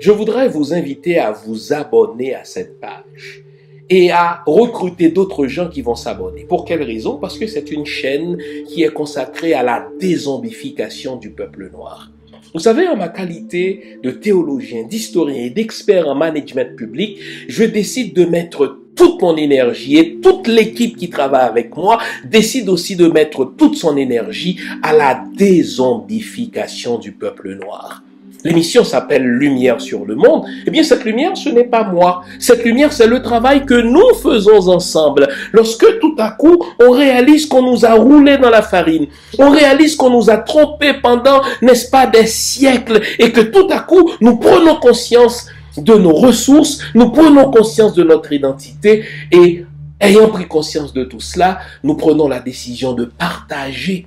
je voudrais vous inviter à vous abonner à cette page et à recruter d'autres gens qui vont s'abonner. Pour quelle raison Parce que c'est une chaîne qui est consacrée à la dézombification du peuple noir. Vous savez, en ma qualité de théologien, d'historien et d'expert en management public, je décide de mettre toute mon énergie et toute l'équipe qui travaille avec moi décide aussi de mettre toute son énergie à la dézombification du peuple noir. L'émission s'appelle Lumière sur le monde. Eh bien, cette lumière, ce n'est pas moi. Cette lumière, c'est le travail que nous faisons ensemble. Lorsque tout à coup, on réalise qu'on nous a roulé dans la farine, on réalise qu'on nous a trompé pendant, n'est-ce pas, des siècles, et que tout à coup, nous prenons conscience de nos ressources, nous prenons conscience de notre identité, et ayant pris conscience de tout cela, nous prenons la décision de partager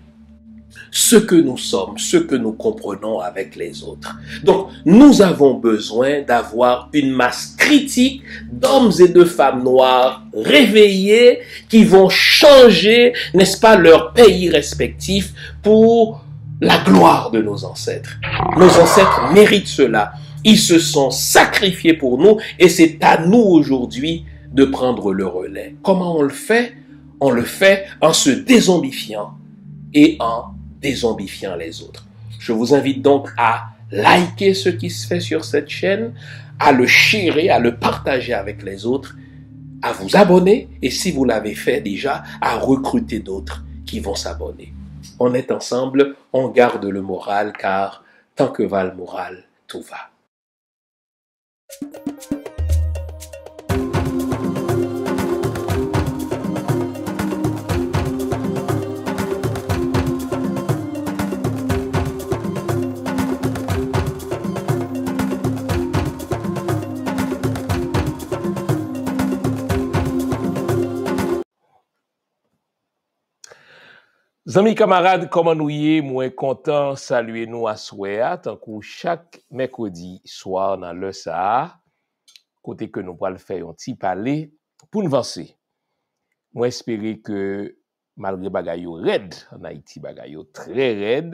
ce que nous sommes, ce que nous comprenons avec les autres. Donc, nous avons besoin d'avoir une masse critique d'hommes et de femmes noirs réveillés qui vont changer, n'est-ce pas, leur pays respectif pour la gloire de nos ancêtres. Nos ancêtres méritent cela. Ils se sont sacrifiés pour nous et c'est à nous aujourd'hui de prendre le relais. Comment on le fait On le fait en se dézombifiant et en dézombifiant les autres. Je vous invite donc à liker ce qui se fait sur cette chaîne, à le chérir, à le partager avec les autres, à vous abonner et si vous l'avez fait déjà, à recruter d'autres qui vont s'abonner. On est ensemble, on garde le moral car tant que va le moral, tout va. Zami kamarade, koman nou ye mwen kontan salwe nou aswe atan kou chak mekodi swar nan lè sa a kote ke nou pral fè yon ti pale pou nou vansè. Mwen espere ke malre bagay yo red, anay ti bagay yo trè red,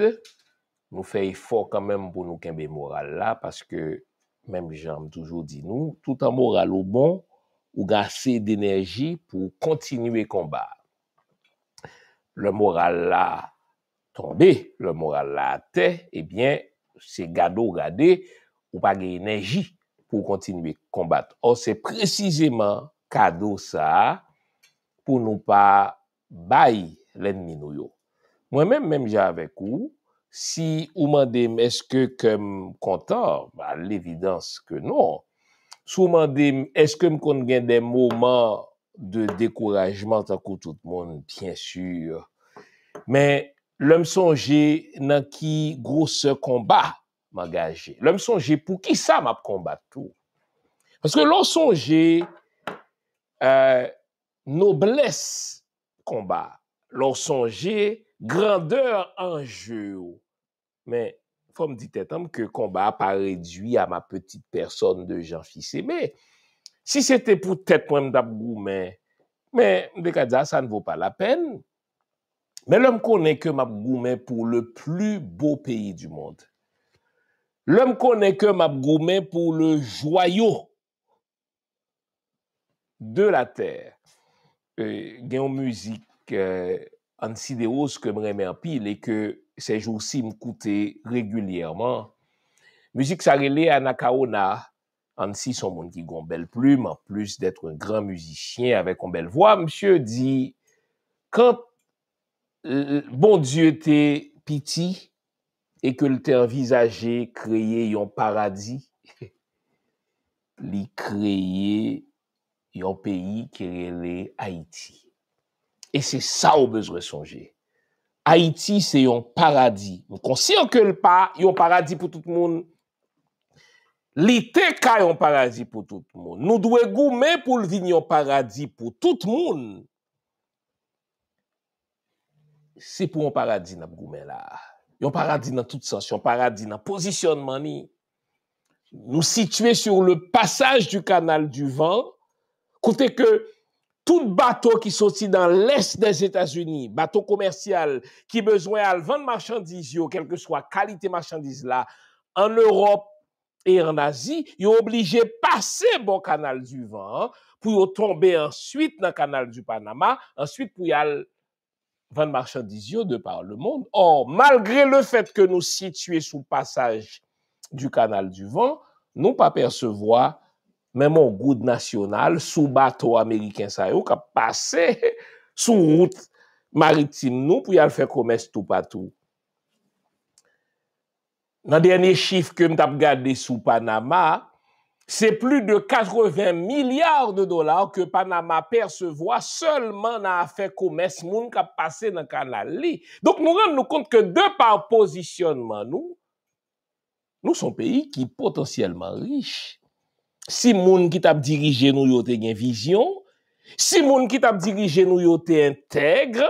nou fè yifor kanmèm pou nou kembe moral la, paske mèm janm toujou di nou, tout an moral ou bon ou gase d'enerji pou kontinue kombat. le moral la tombe, le moral la ate, ebyen eh se gado gade ou pa gen enerji pou kontinuye kombat. Ou se preziseman kado sa pou nou pa bay lenni nou yo. Mwen men menm javek ou, si ou mandem eske kem kontan, ba l'evidans ke non, sou mandem eske m kon gen den mouman de dekourajman takou tout moun, pien sur. Men, lom sonje nan ki gros se komba magaje. Lom sonje pou ki sa map komba tou. Paske lom sonje euh, noblesse komba. Lom sonje grandeur anje ou. Men, fòm dit etanm ke komba pa redwi a ma petit person de Jean Fissé. Men, Si sete pou tèt mwen mdap goumen, mdekadza, ah, sa nvo pa la pen, men lè m konen ke m ap goumen pou le plu bou peyi du moun. Lè m konen ke m ap goumen pou le jwayo de la ter. Gen yon müzik an si de ou euh, se ke m remen apil e ke se joun si m koute regulyer man. Müzik sa rele an a ka ona an a ka ona ansi son moun ki goun bel plume, an plus detre un gran muzikyen avek kon bel vwa, msye di, kan euh, bon die te piti e ke l te envizaje kreye yon paradis, li kreye yon peyi kreye le Haiti. E se sa ou bez resonje. Haiti se yon paradis. Moun konsi anke l pa, yon paradis pou tout moun, Li te ka yon paradis pou tout moun. Nou dwe goume pou l'vini yon paradis pou tout moun. Se pou yon paradis nan goume la. Yon paradis nan tout sens. Yon paradis nan posisyon mani. Nou sitwe sur le passage du kanal du van. Koute ke tout bato ki soti nan l'est des Etats-Unis. Bato komersyal ki bezwen al van marchandiz yo. Kelke swa kalite marchandiz la. An Europe. E yon nazi, yon oblige pase bon kanal du van pou yon tombe answit nan kanal du Panama, answit pou yon van marchandizyo de par le moun. Or, malgre le fet ke nou sitwe sou pasaj du kanal du van, nou pa persevoa menmon goud nasyonal sou bato ameriken sa yo ka pase sou route maritim nou pou yon fè komes tou patou. nan denye chif ke m tap gade sou Panama, se plu de 80 milyard de dolar ke Panama persevoa seman nan afe koumes moun kap pase nan kanali. Donk nou rend nou kont ke de par posisyonman nou, nou son peyi ki potensyelman riche. Si moun ki tap dirije nou yote gen vizyon, si moun ki tap dirije nou yote entegre,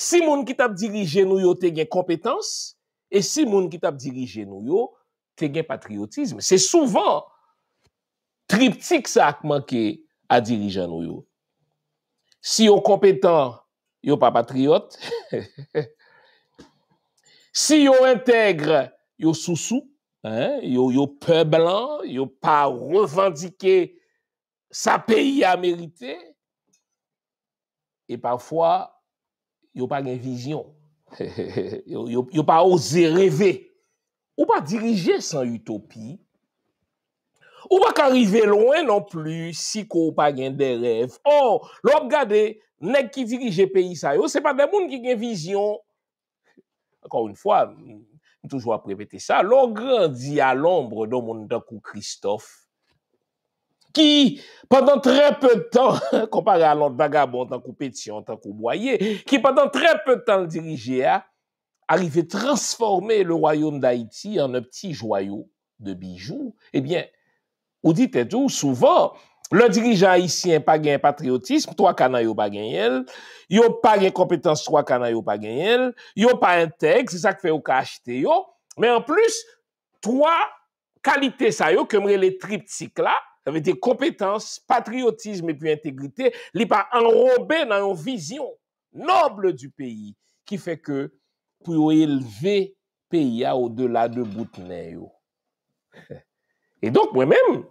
si moun ki tap dirije nou yote gen kompetans, E si moun ki tap dirije nou yo, te gen patriotisme. Se souvan, triptik sa akman ke a dirije nou yo. Si yo kompetan, yo pa patriot. Si yo entegre, yo sou sou. Yo pe blan, yo pa revendike sa peyi a merite. E pafwa, yo pa gen vizyon. Yo pa ose reve, ou pa dirije san utopi, ou pa karive loin non pli si ko pa gen de rev. Oh, lor gade, nek ki dirije peyi sa yo, se pa demoun ki gen vizyon. Akor un fwa, toujwa prebete sa, lor grandi al ombre do moun daku Kristof. ki, pendant trè pè de tan, kompare alon bagabo, an tan kou peti, an tan kou mwaye, ki, pendant trè pè de tan l'dirije a, arrive transforme le royoun d'Haïti an nou pti joyou de bijou, e eh bien, ou dit etou, souvan, l'on dirije a ici an pagi an patriotisme, to akana yo pagi en el, yo pagi an kompetans to akana yo pagi en el, yo pagi an teg, se sa kfe yo ka achite yo, men en plus, to a kalite sa yo, ke mre le triptik la, avè de kompetans, patriotisme epi integrite, li pa anrobe nan yon vizyon noble du peyi, ki fè ke pou yo elve peyi ya ou delà de boutenè yo. Et donc, mwen mèm,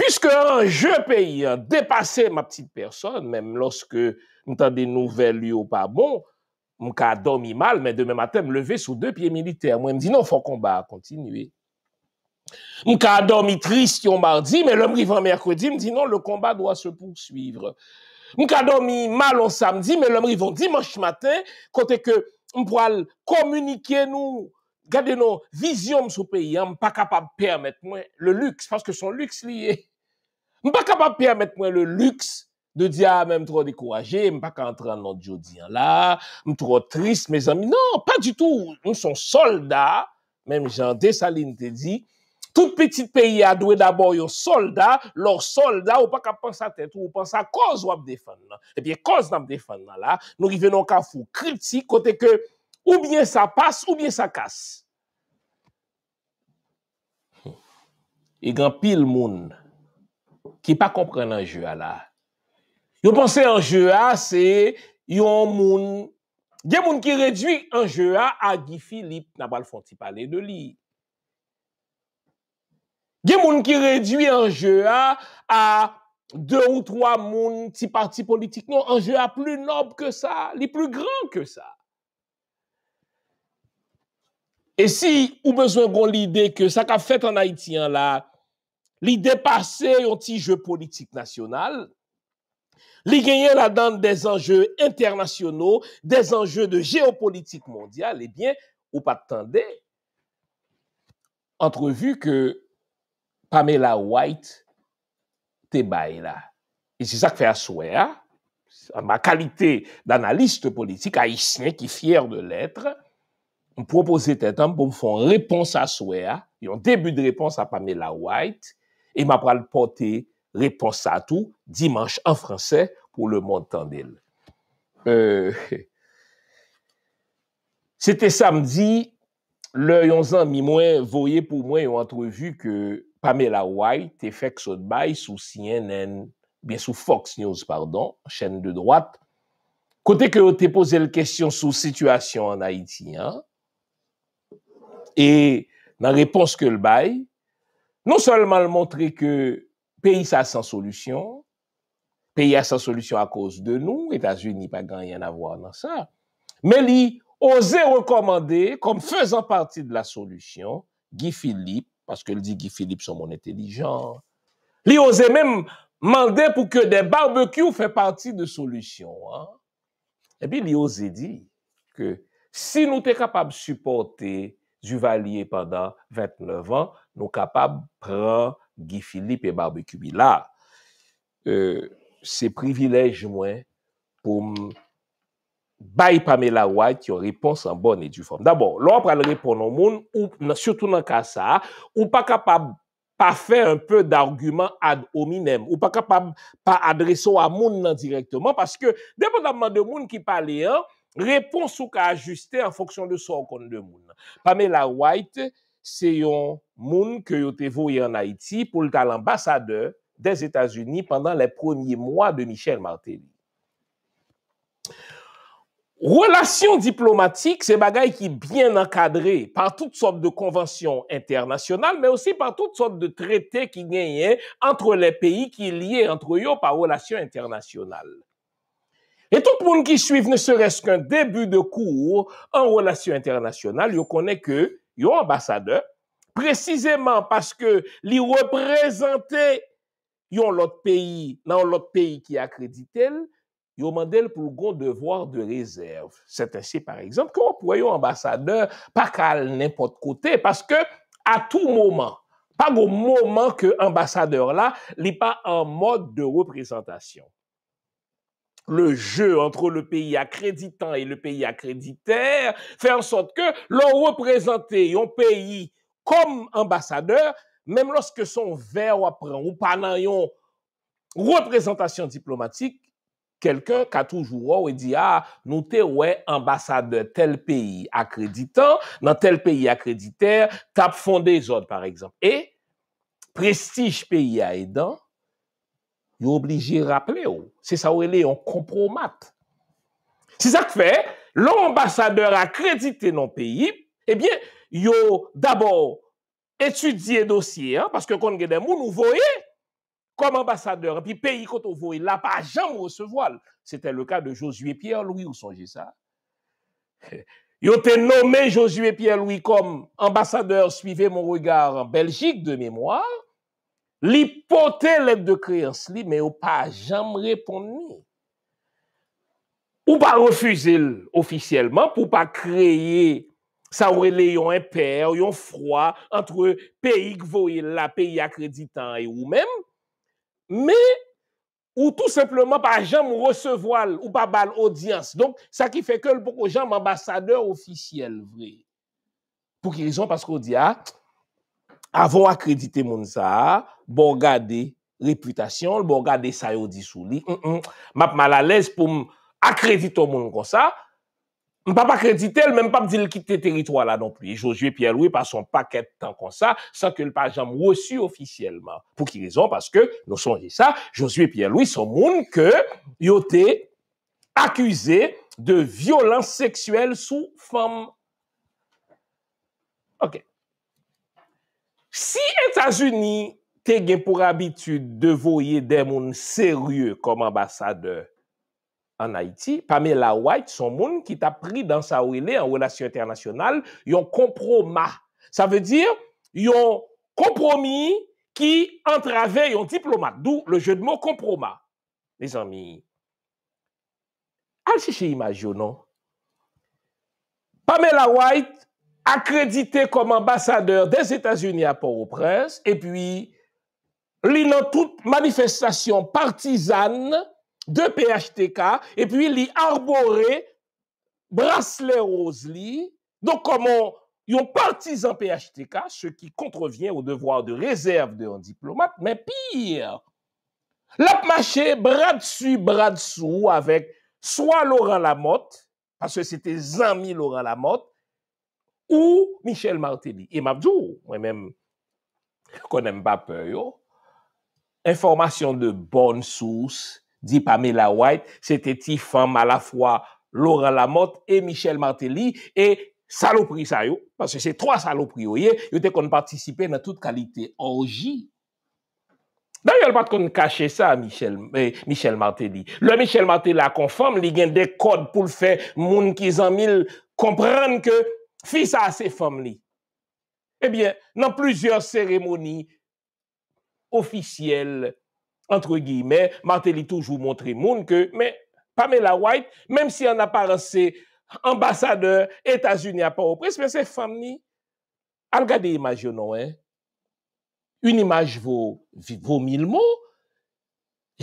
pyske anjè peyi, an depase ma ptite person, mèm loske m'tan de nouvel yon pa bon, m'ka adomi mal, mèm demè matè m'leve sou de piye militer, mwen m'di non fò komba, kontinue. M'ka dormi triste yon mardi, mais l'homme arrive mercredi, me dit non, le combat doit se poursuivre. M'ka dormi mal on samedi, mais l'homme arrive dimanche matin, côté que peux communiquer nous, garder nos visions sur pays, hein, pas capable de permettre le luxe, parce que son luxe lié. pas capable de permettre le luxe de dire ah, même trop découragé, pas qu'à entrer dans notre hein, là, m'm trop triste, mes amis. Non, pas du tout. Nous sommes soldats, même Jean Dessaline te dit, Tout petit pays a doué d'abord yon soldat, lor soldat ou pa ka pan sa tèt ou pan sa koz ou ap defan nan. E piye koz nan ap defan nan la, nou ki venon ka foun kritik kote ke oubyen sa pas oubyen sa kas. Hmm. E gen pil moun ki pa kompren nan jewa la. Yo panse an jewa se yon moun, gen moun ki redwi an jewa a Guy Philippe nan bal foti pale de li. Gen moun ki redwi anje a a 2 ou 3 moun ti parti politik nou, anje a plu nob ke sa, li plu gran ke sa. E si ou bezongon li de ke sa ka fet an haitian la, li de pase yon ti je politik nasyonal, li genyen la dan des anje internasyonou, des anje de jeopolitik mondial, e bien, ou pat tande, entrevu ke Pamela White te bay la. E se sa k fe a sou e a, an ma kalite d'analiste politik, a isne ki fyer de letre, m propose tetan pou m fon repons a sou e a, yon debu de repons a Pamela White, e ma pral pote repons a tou, dimanche an fransè pou le moun tan el. Se te samdi, lor yon zan mi mwen voye pou mwen yon antrevu ke... Pamela White est fait bail sous CNN, bien sous Fox News, pardon, chaîne de droite. Côté que vous posé la question sur la situation en Haïti, hein? et dans la réponse que le bail, non seulement le montrer que pays ça sans solution, pays a sans solution à cause de nous, États-Unis pas grand rien à voir dans ça, mais lui oser recommander comme faisant partie de la solution Guy Philippe Paske l di Guy Philippe son moun entelijant. Li ose men mande pou ke de barbeku fè parti de solusyon. E eh bi li ose di ke si nou te kapab supporte du valye pandan 29 an, nou kapab pran Guy Philippe e barbeku. La, euh, se privilej mwen pou moun. Bye, Pamela White yon réponse en bonne et due forme. D'abord, lorsqu'on pral répond au monde, ou, surtout dans le cas ça, ou pas capable pas faire un peu d'argument ad hominem, ou pas capable pas adresser à monde directement, parce que dépendamment de monde qui parle, hein, réponse ou ka ajusté en fonction de son compte de monde. Pamela White, c'est un monde que yo en Haïti pour l'ambassadeur des États-Unis pendant les premiers mois de Michel Martelly. Relasyon diplomatik se bagay ki byen akadre par tout sort de konwansyon internasyonal men osi par tout sort de trete ki genyen antre le peyi ki liye antre yo par relasyon internasyonal. Et tout moun ki suive ne sereske un debu de kou ou an relasyon internasyonal, yo kone ke yo ambasade, precizeman paske li reprezentè yon lot peyi nan lot peyi ki akredite el, a un pour grand devoir de réserve. C'est ainsi, par exemple, qu'on pourrait un ambassadeur pas qu'à n'importe côté, parce que à tout moment, pas au moment que ambassadeur là n'est pas en mode de représentation. Le jeu entre le pays accréditant et le pays accréditaire fait en sorte que l'on représente un pays comme ambassadeur, même lorsque son verre ou ou pas dans une représentation diplomatique, kelken katouj wou wè di a nou te wè ambassadeur tel peyi akreditant nan tel peyi akrediter tap fonde zon par eksemp. E prestij peyi a edan, yo obligye rappele wou. Se sa wè lè yon kompromat. Se sak fè, l'ambassadeur akredite nan peyi, e eh bie yo dabor etudye dosye, paske kon genè moun ou voye, eh, comme ambassadeur, et puis pays qu'on voit, là, pas jamais recevoir. C'était le cas de Josué Pierre-Louis, vous songez ça? Ils ont été nommés Josué Pierre-Louis comme ambassadeur, suivez mon regard, en Belgique de mémoire. L'hypothèse l'aide de créance, mais ils pas jamais répondu. Ou pas refusé officiellement pour pas créer ça aurait un père, un froid entre pays que vous pays accréditant et vous-même. Mè ou tout sepleman pa jam recevoal ou pa bal odians. Donk sa ki fekel pou ko jam ambassadeur ofisyel vre. Pou ki rizon pasko di a, ah, avon akredite moun sa, bon gade reputasyon, bon gade sayo disou li, mm, mm, map mal alez pou akredite moun kon sa, Mpa pa kredite el, mpap di l kit te teritwa la don pli. Josue Pierre-Louis pa son paket tan kon sa, sa ke l pa jam wosu ofisyeleman. Pou ki rezon, paske, nou son je sa, Josue Pierre-Louis son moun ke yote akuse de violans seksuel sou fam. Ok. Si Etats-Unis te gen pou rabitude devoye den moun seryeu kom ambasadeur, An Haiti, Pamela White son moun ki ta pri dan Saoile an welasyon internasyonal yon komproma. Sa ve dir, yon kompromi ki antrave yon diplomat. Dou, le je de mot komproma. Les amis, al chiche imajou non? Pamela White akredite kom ambasadeur des Etats-Unis apor ou prens, e pi li nan tout manifestasyon partizane, de PHTK, et puis li arboré Brasselet-Rosely, donc comment yon partis en PHTK, ce qui contrevient au devoir de réserve de yon diplomate, mais pire, l'apmaché bras-dessus-bras-dessous avec soit Laurent Lamotte, parce que c'était Zami Laurent Lamotte, ou Michel Martelly. Et ma bjou, wè mèm, konèm ba peyo, informasyon de bonnes souses, Di Pamela White, se te ti fèm a la fwa Laurent Lamotte e Michel Martelly, e salopri sa yo, yote kon partisipe nan tout kalite orji. Danyal, pat kon kache sa eh, Michel Martelly. Le Michel Martelly la kon fèm, li gen de kod pou l fè moun ki zan mil komprèn ke fisa se fèm li. Ebyen, eh nan plouzyor sèremoni ofisyel entre guillemets, martelitou, jwou montre moun ke, men, Pamela White, menm si an aparese, ambassadeur, Etats-Unis a pa ou pres, men se fam ni, al gade imaj yon nouen, un imaj vou, vou mil moun,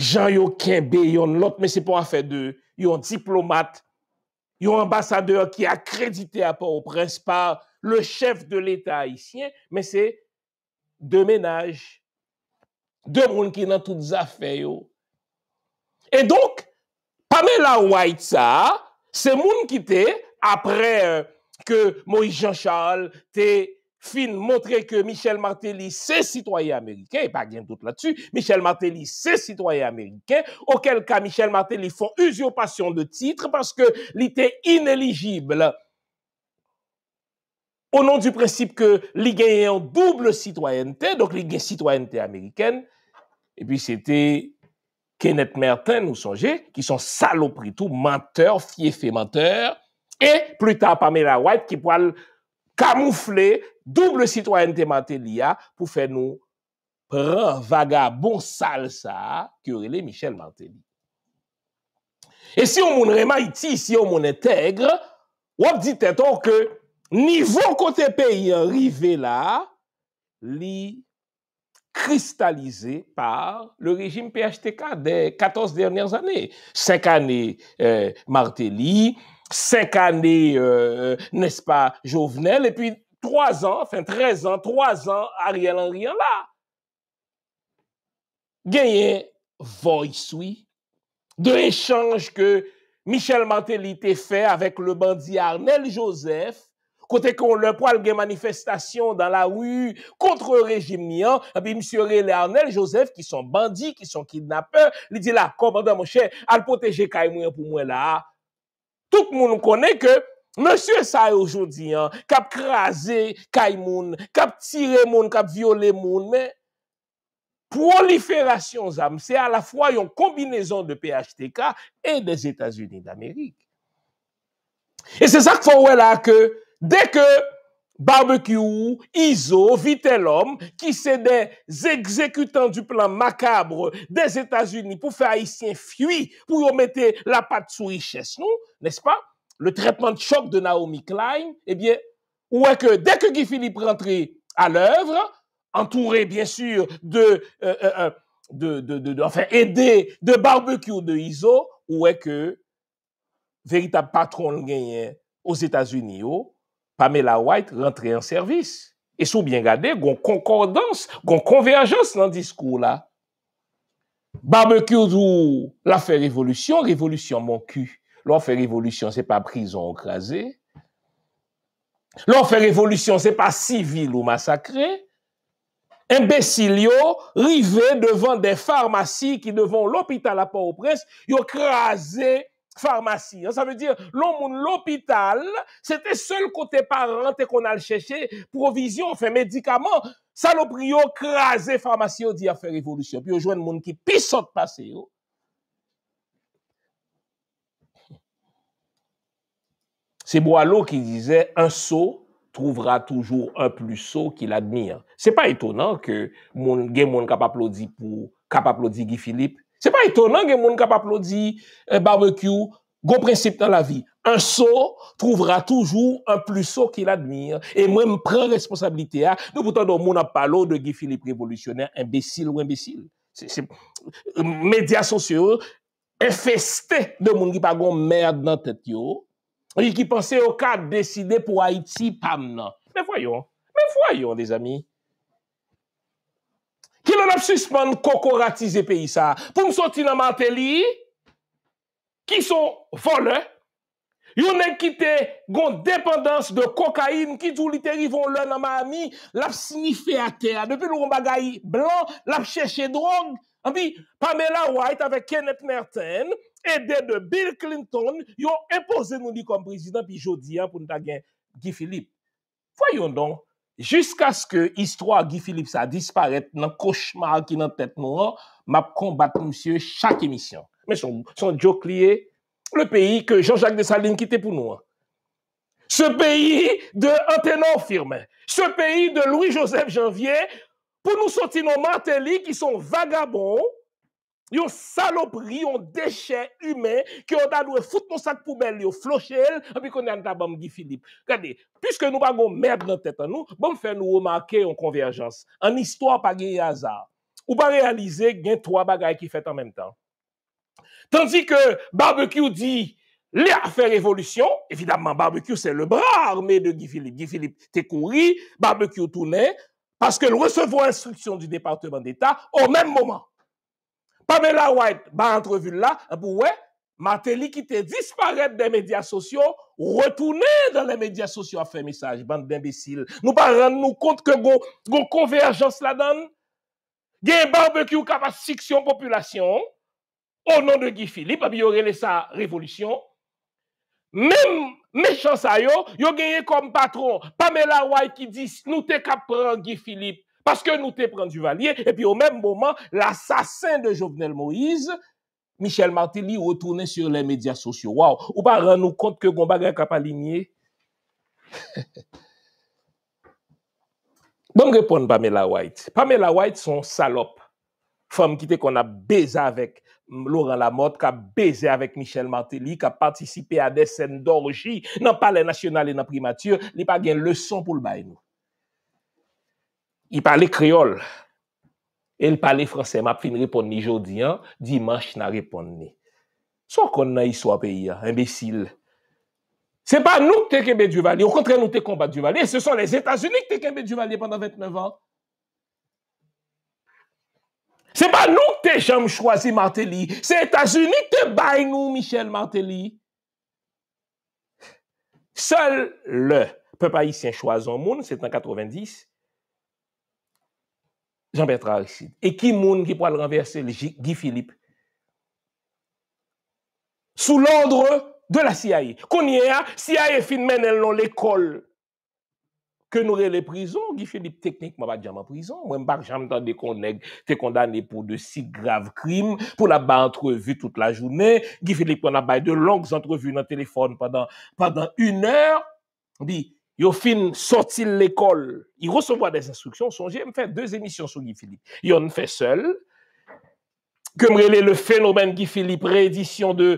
jan yon kenbe, yon lot, men se pou afe de, yon diplomat, yon ambassadeur, ki akredite a pa ou pres, pa le chef de l'Etat, yon siyen, men se, de menaj, yon, De moun ki nan tout zafè yo. E donk, Pamela White sa, se moun ki te, apre euh, ke Maurice Jean Charles te fin montre ke Michel Martelly se sitwaye Amerike, e pa gen tout la tsu, Michel Martelly se sitwaye Amerike, okel ka Michel Martelly fon usyo pasyon de titre, paske li te ineligible. au nom du principe que les a en double citoyenneté, donc les citoyenneté américaine, et puis c'était Kenneth Merton, nous songez, qui sont saloperies tout, menteurs, et menteurs, et plus tard Pamela White qui pourra camoufler double citoyenneté matéria pour faire nous prendre vagabond sale ça, que relève Michel Martelly. Et si on remet ici, si on monte intègre, on dit que Niveau côté pays, arrivé hein, là, li cristallisé par le régime PHTK des 14 dernières années. Cinq années euh, Martelly, cinq années, euh, euh, n'est-ce pas, Jovenel, et puis trois ans, enfin 13 ans, trois ans, Ariel Henry en là. Gagné voice, oui, de l'échange que Michel Martelly t'a fait avec le bandit Arnel Joseph, kote kon le pral gen manifestasyon dan la wu, kontre rejim mi an, api msye re le anel, Josef, ki son bandi, ki son kidnapeur, li di la, komanda mwen chè, al poteje Kaimoun pou mwen la. Tout moun konen ke, msye sa e ojoudi an, kap krasé Kaimoun, kap tire moun, kap viole moun, men, proliferasyon zanm, se a la fwa yon kombinezon de PHTK e des Etats-Unis d'Amerik. E se sa k fwa wè la ke, Dès que Barbecue, ISO, Vitellum, qui c'est des exécutants du plan macabre des États-Unis pour faire Haïtiens fuir, pour mettre la patte sous richesse, nous, n'est-ce pas? Le traitement de choc de Naomi Klein, eh bien, est-ce que dès que Guy Philippe rentrait à l'œuvre, entouré bien sûr euh, euh, euh, de, de, de, de, enfin aidé de barbecue de ISO, ouais que véritable patron gagné aux États-Unis, oh, Pamela White rentre en servis. E sou bien gade, goun konkordans, goun konverjans nan diskou la. Barbekü zou la fè revolution, revolution moun ku. Lò fè revolution, se pa prison okrasè. Lò fè revolution, se pa sivil ou masakre. Embesil yo, rive devant de farmasy ki devon l'hôpital a pa ou pres, yo krasè. Farmasy, an, sa ve dire, loun moun l'hopital, se te sel kote parente kon al chèche, provizyon, fe medikaman, salopriyo, krasè, farmasy yo di a fè revolusyon, pi yo jwen moun ki pisot pase oh. yo. Se Boalou ki dizè, an so, trouvra toujou an plus so ki l'admire. Se pa etonan ke moun gen moun kap aplodi, pou kap aplodi Guy Philippe, Se pa etonan gen moun kap aplodi eh, barbekyou gon prinsip nan la vi. An so, trouvra toujou an plus so ki l'admire. E mwen m pren responsabilite a. Nou poutan do moun apalo de gifili prevolisyonè, imbesil ou imbesil. Medya sosyo, efeste de moun ki pa gon merd nan tet yo. E ki pense yo ka deside pou Haiti pam nan. Men foyon, men foyon les amis. Ki nan ap sisman kokoratize pe yisa. Pou msoti nan mante li, ki son folè, yon ek kite gon dependans de kokain ki tou li terivon lè nan mami, lap sinife a kè. Depè loun bagay blan, lap chèche drog. Anpi Pamela White avè Kenneth Merton, edè de Bill Clinton, yon impose nou li kon prezident pi jodi an pou nou tagè Guy Philippe. Foyon don, Jusqu'à ce que l'histoire Guy Philippe ça disparaisse dans le cauchemar qui est dans tête noire, hein, m'a combattu monsieur chaque émission. Mais son, son le pays que Jean-Jacques Dessalines quittait pour nous. Hein. Ce pays de Anténor Firme. ce pays de Louis-Joseph Janvier, pour nous sortir nos martelis qui sont vagabonds, Yon saloperie, yon déchet humain qui ont a foutre nos sac poubelle, yon flocher, et puis qu'on a Guy Philippe. Regardez, puisque nous avons merde dans tête nous, bon faire nous remarquer en convergence. En histoire, pas de hasard. Ou pas réaliser, gain trois bagailles qui fait en même temps. Tandis que barbecue dit, les affaires révolution, évidemment, barbecue, c'est le bras armé de Guy Philippe. Guy Philippe barbecue tournait, parce que nous recevait instruction du département d'État au même moment. Pamela White, ba entrevue la, apou we, ma telikite disparet de medya sosyo, retoune dan le medya sosyo a fe misaj, band d'imbisil. Nou pa rend nou kont ke go konverjans la dan, gen barbeky ou kapas siksyon populasyon, o non de Guy Philippe, api yo rele sa revolisyon, men mechans a yo, yo genye kom patron, Pamela White ki dis, nou te kap pran Guy Philippe, Paske nou te pren du valier, epi ou menm mouman, l'assasin de Jovenel Moïse, Michel Martelly, ou toune sur le medya sosyo. Ou pa ran nou kont ke gomba gen kapaliniye? Bon repon Pamela White. Pamela White son salop. Fom kite kon a beza avèk Laurent Lamotte, ka beza avèk Michel Martelly, ka patisipe a desen d'orgi nan pale nasyonal e nan primatur, li pa gen lèson pou l'bay nou. I pale kriol. El pale franse. Map fin ripon ni jodi an, di manch na ripon ni. So kon nan yi swa peyi an, imbesil. Se pa nou kte kembe du vali, ou kontre nou te kombat du vali, se son les Etats-Unis kte kembe du vali pandan 29 an. Se pa nou kte jom chwazi marteli, se Etats-Unis te bay nou, Michel Marteli. Sol le, pe pa yi sien chwazi an moun, se tan 90, Jean-Petre Arcide. Et qui moun qui poil renverser Guy Philippe? Sous l'ordre de la CIA. Kon yè, CIA fin mènen l'on l'école. Que nou ré les prisons? Guy Philippe, techniquement, m'a pas dit à ma prison. M'a pas dit à ma prison, j'en m'entendais qu'on n'est que condamné pour de si graves crimes. Pour la bas entrevue toute la journée. Guy Philippe, on a pas eu de longues entrevues dans le téléphone pendant une heure. On dit... yo fin sortil l'ekol, yi resevo a des instruksyon, son jèm fè dèz emisyon sou Gifilip. Yon fè sel, ke mrele le fenomen Gifilip re-edisyon de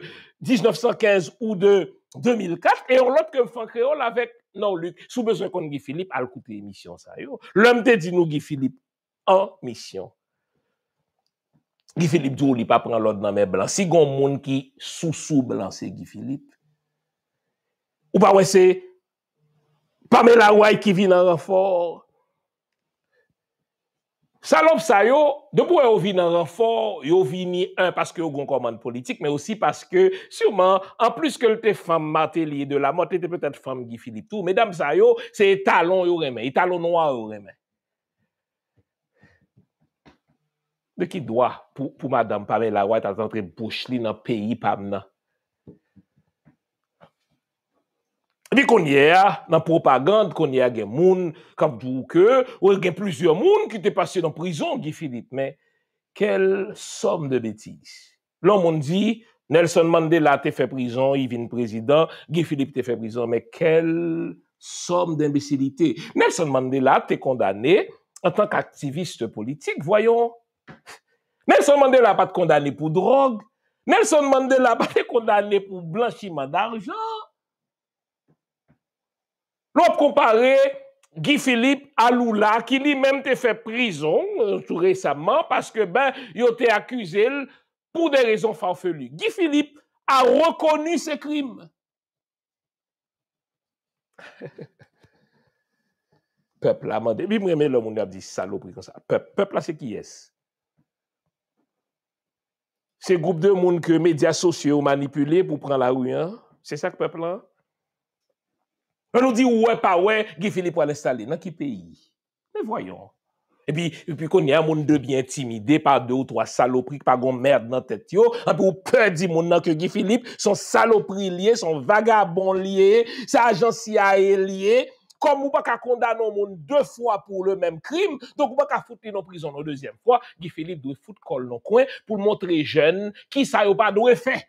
1915 ou de 2004, e yon lot ke m fè kreol avèk nan ou lük. Sou bezon kon Gifilip, al koupi emisyon sa yo. Lèm te di nou Gifilip en misyon. Gifilip djou li pa pran lot nan mè blansi, yon moun ki sou sou blansi Gifilip. Ou pa wè se, Pamela Wai ki vi nan ranfor. Salop sa yo, de pou e yo vi nan ranfor, yo vi ni an paske yo gon koman politik, men osi paske, surman, an plus ke lte fam Matelie de la mort, lte petet fam Gifilip Tou, men dam sa yo, se etalon yo remen, etalon noa yo remen. De ki dwa pou madame Pamela Wai tatan tre bouch li nan peyi pam nan? Di konye a, nan propagande, konye a gen moun, kap dvouke, ou gen plizio moun ki te pase nan prizon, Gifilip, men, kel som de betis. Lon moun di, Nelson Mandela te fe prizon, y vin prezident, Gifilip te fe prizon, men, kel som de imbesilite. Nelson Mandela te kondane en tank aktiviste politik, voyon, Nelson Mandela pa te kondane pou drog, Nelson Mandela pa te kondane pou blanchiman darjan, Lop kompare Gifilip Aloula ki li men te fè prison euh, tout resamman paske ben yo te akuse l pou de rezon fanfelu. Gifilip a rekonu se krim. Pepl la mande. Bi mwen men loun moun ap di salopri konsa. Pepl la se ki yes. Se goup de moun ke media sosyo manipule pou pran la ouyan. Se sa ke pepl la? Pè nou di wè pa wè, Gifilip wè lè salè nan ki peyi. Mè voyon. Epi, epi kon yè, moun debye intimide pa de ou to a salopri ki pa gon mèrd nan tèt yo. Anpè ou pè di moun nan ki Gifilip son salopri liye, son vagabon liye, son agensi aè liye. Kom mou pa ka kondan nan moun de fwa pou le mèm krim, donk mou pa ka foute li nan prizon nan dezyen fwa, Gifilip dwe foute kol nan kwen pou moun tre jèn ki sa yo pa dwe fè.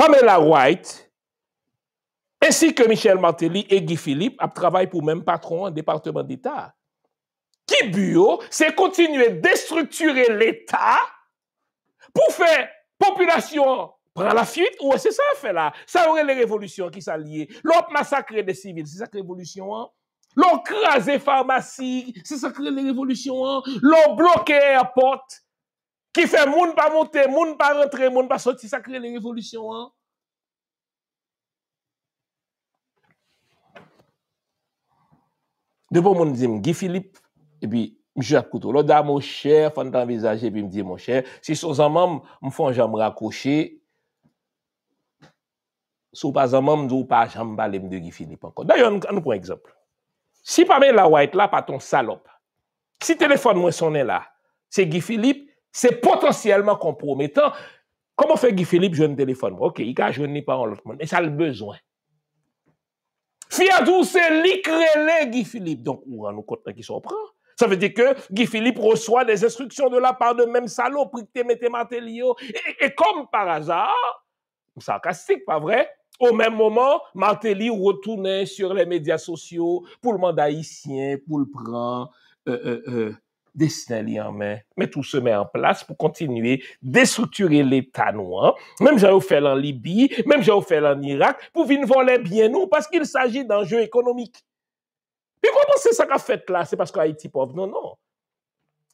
Pamela White, ainsi que Michel Martelly et Guy Philippe, travaillent pour même patron en département d'État. Qui bio, c'est continuer à déstructurer l'État pour faire population prendre la fuite. ou c'est ça fait là. Ça aurait les révolutions qui s'allient. L'autre massacre des civils, c'est ça que révolution. Hein? L'on crase pharmacie, c'est ça que les révolutions. Hein? L'on bloqué Ki fè moun pa monte, moun pa rentre, moun pa soti, sa kre le revolutyon an. De pou moun dizem Gifilip, epi m jwa koutou lo, da mou chèr, fan tan vizaje, epi m di mou chèr, si sou zanman m foun janm rakouche, sou pa zanman m zou pa janm balem de Gifilip anko. Dayon, an nou kon ekzop. Si pa men la wè et la pa ton salop, si telefon m wè sonen la, se Gifilip, C'est potentiellement compromettant. Comment fait Guy Philippe un téléphone? Ok, il a jeune pas en l'autre monde, mais ça a le besoin. tout, c'est l'icrélé Guy Philippe. Donc, on rend nous compte qui s'en prend. Ça veut dire que Guy Philippe reçoit des instructions de la part de même pour que et, et, comme par hasard, sarcastique, pas vrai? Au même moment, Martelly retournait sur les médias sociaux pour le mandat haïtien, pour le prendre. Euh, euh, euh, destin en main mais tout se met en place pour continuer destrukture l'État nou même j'ai offert ou Libye, même j'ai offert en Irak, pour venir Irak, bien nous, parce bien s'agit parce qu'il économique. ekonomik. Pi ça ça sa fait là? C'est parce pasko Haiti pov, non, non.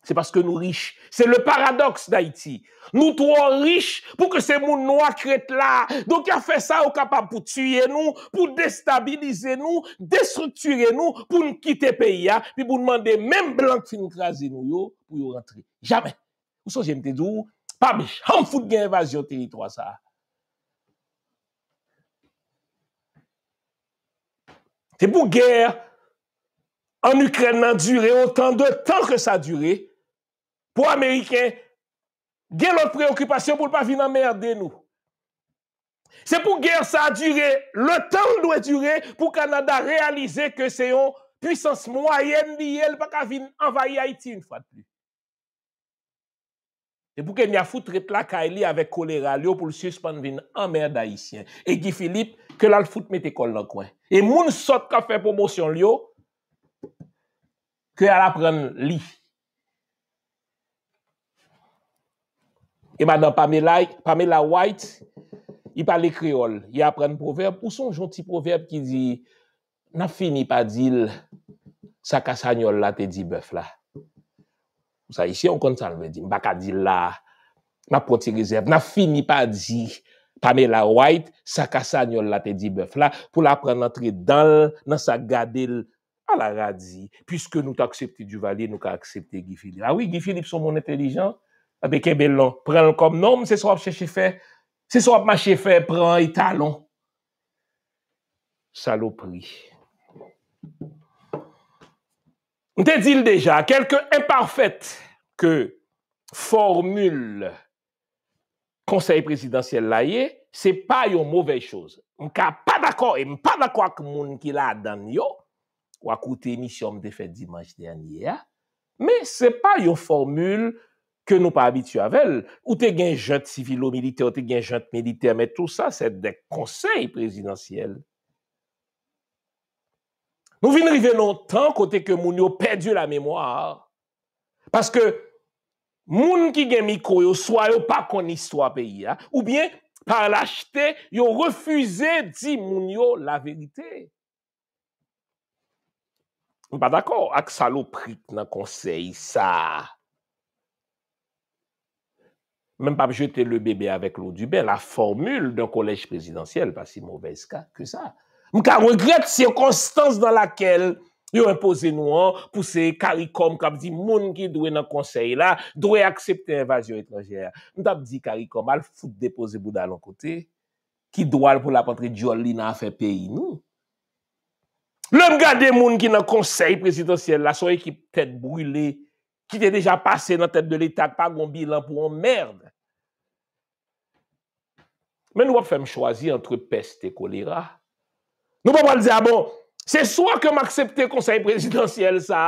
C'est parce que nous riche. C'est le paradoxe d'Haïti. Nous trouons riche pour que ces mounois crèdent là. Donc il y a fait ça au capable pour tuer nous, pour déstabiliser nous, déstructurer nous, pour nous quitter le pays. Puis vous demandez même blanc qui nous crasez nous, pour nous rentrer. Jamais. Vous savez, j'aime tes jours. Pas riche. On me fout de guerre et d'invasion au territoire. C'est pour guerre. En Ukraine, n'a duré autant de temps que ça a duré. pou Ameriken, gen lout preokupasyon pou l pa vin ammerde nou. Se pou gen sa a dure, le tan l wè dure, pou Kanada realize ke se yon pwisans mwoyen li yel pa ka vin avaye Haiti un fwa tli. E pou ke mi a foutre tla ka e li avè kolera li yo pou l suspande vin ammerde Haitien. E ki Filip, ke lal fout met ekol nan kwen. E moun sot ka fè promosyon li yo, ke al apren li. E manan Pamela White, i pale kriol, i apren proverb, pou son joti proverb ki di, nan fini pa dil, sa kasanyol la te di bèf la. Sa ishe, baka dil la, nan poti rezèb, nan fini pa di, Pamela White, sa kasanyol la te di bèf la, pou la apren antre dal, nan sa gade l, ala radzi, pwiske nou ta aksepti du vali, nou ka aksepti Gifilip. Awi, ah Gifilip son mon entelijant, A beke belon. Prenl kom nom, se swap chè chè fè. Se swap ma chè fè, pren italon. Salopri. M te dil deja, kelke imparfète ke formule konsey presidansyèl la ye, se pa yon mouvey chòz. M ka pa dakò, e m pa dakò ak moun ki la dan yo, wakoute emisyon m te fè dimanj den yè. Me se pa yon formule ke nou pa habitu avel, ou te gen jant sivilo-milite, ou te gen jant milite, mè tout sa, se dek konsey prezidentiyel. Nou vin rive non tan, kote ke moun yo pèdye la mèmoar, paske moun ki gen mikoyo, swa yo pa koni swa peyi, ou bien, par lachete, yo refuze di moun yo la verite. Mwen pa d'akor, ak salo prit nan konsey sa, a, men pap jete le bebe avèk l'eau du bè, la formule d'un kolej prezidentiel, pa si mouvez ka, ke sa. M ka regrette sirkonstans dan lakèl yo impose nou an pou se karikom kap di moun ki dwe nan konsey la, dwe aksepte evasyon etanjè. M tap di karikom, al foute depose bou dan l'on kote, ki dwal pou la patre djolina an fè peyi nou. Le m gade moun ki nan konsey prezidentiel la, soye ki ptèd brûlé, ki te deja pase nan tèd de l'etat pa gombi lan pou an mèrde. men nou wap fèm chwazi antre pest e kolera. Nou wap wap wale zè, ah bon, se swa ke m'akseptè konsey presidensyèl sa,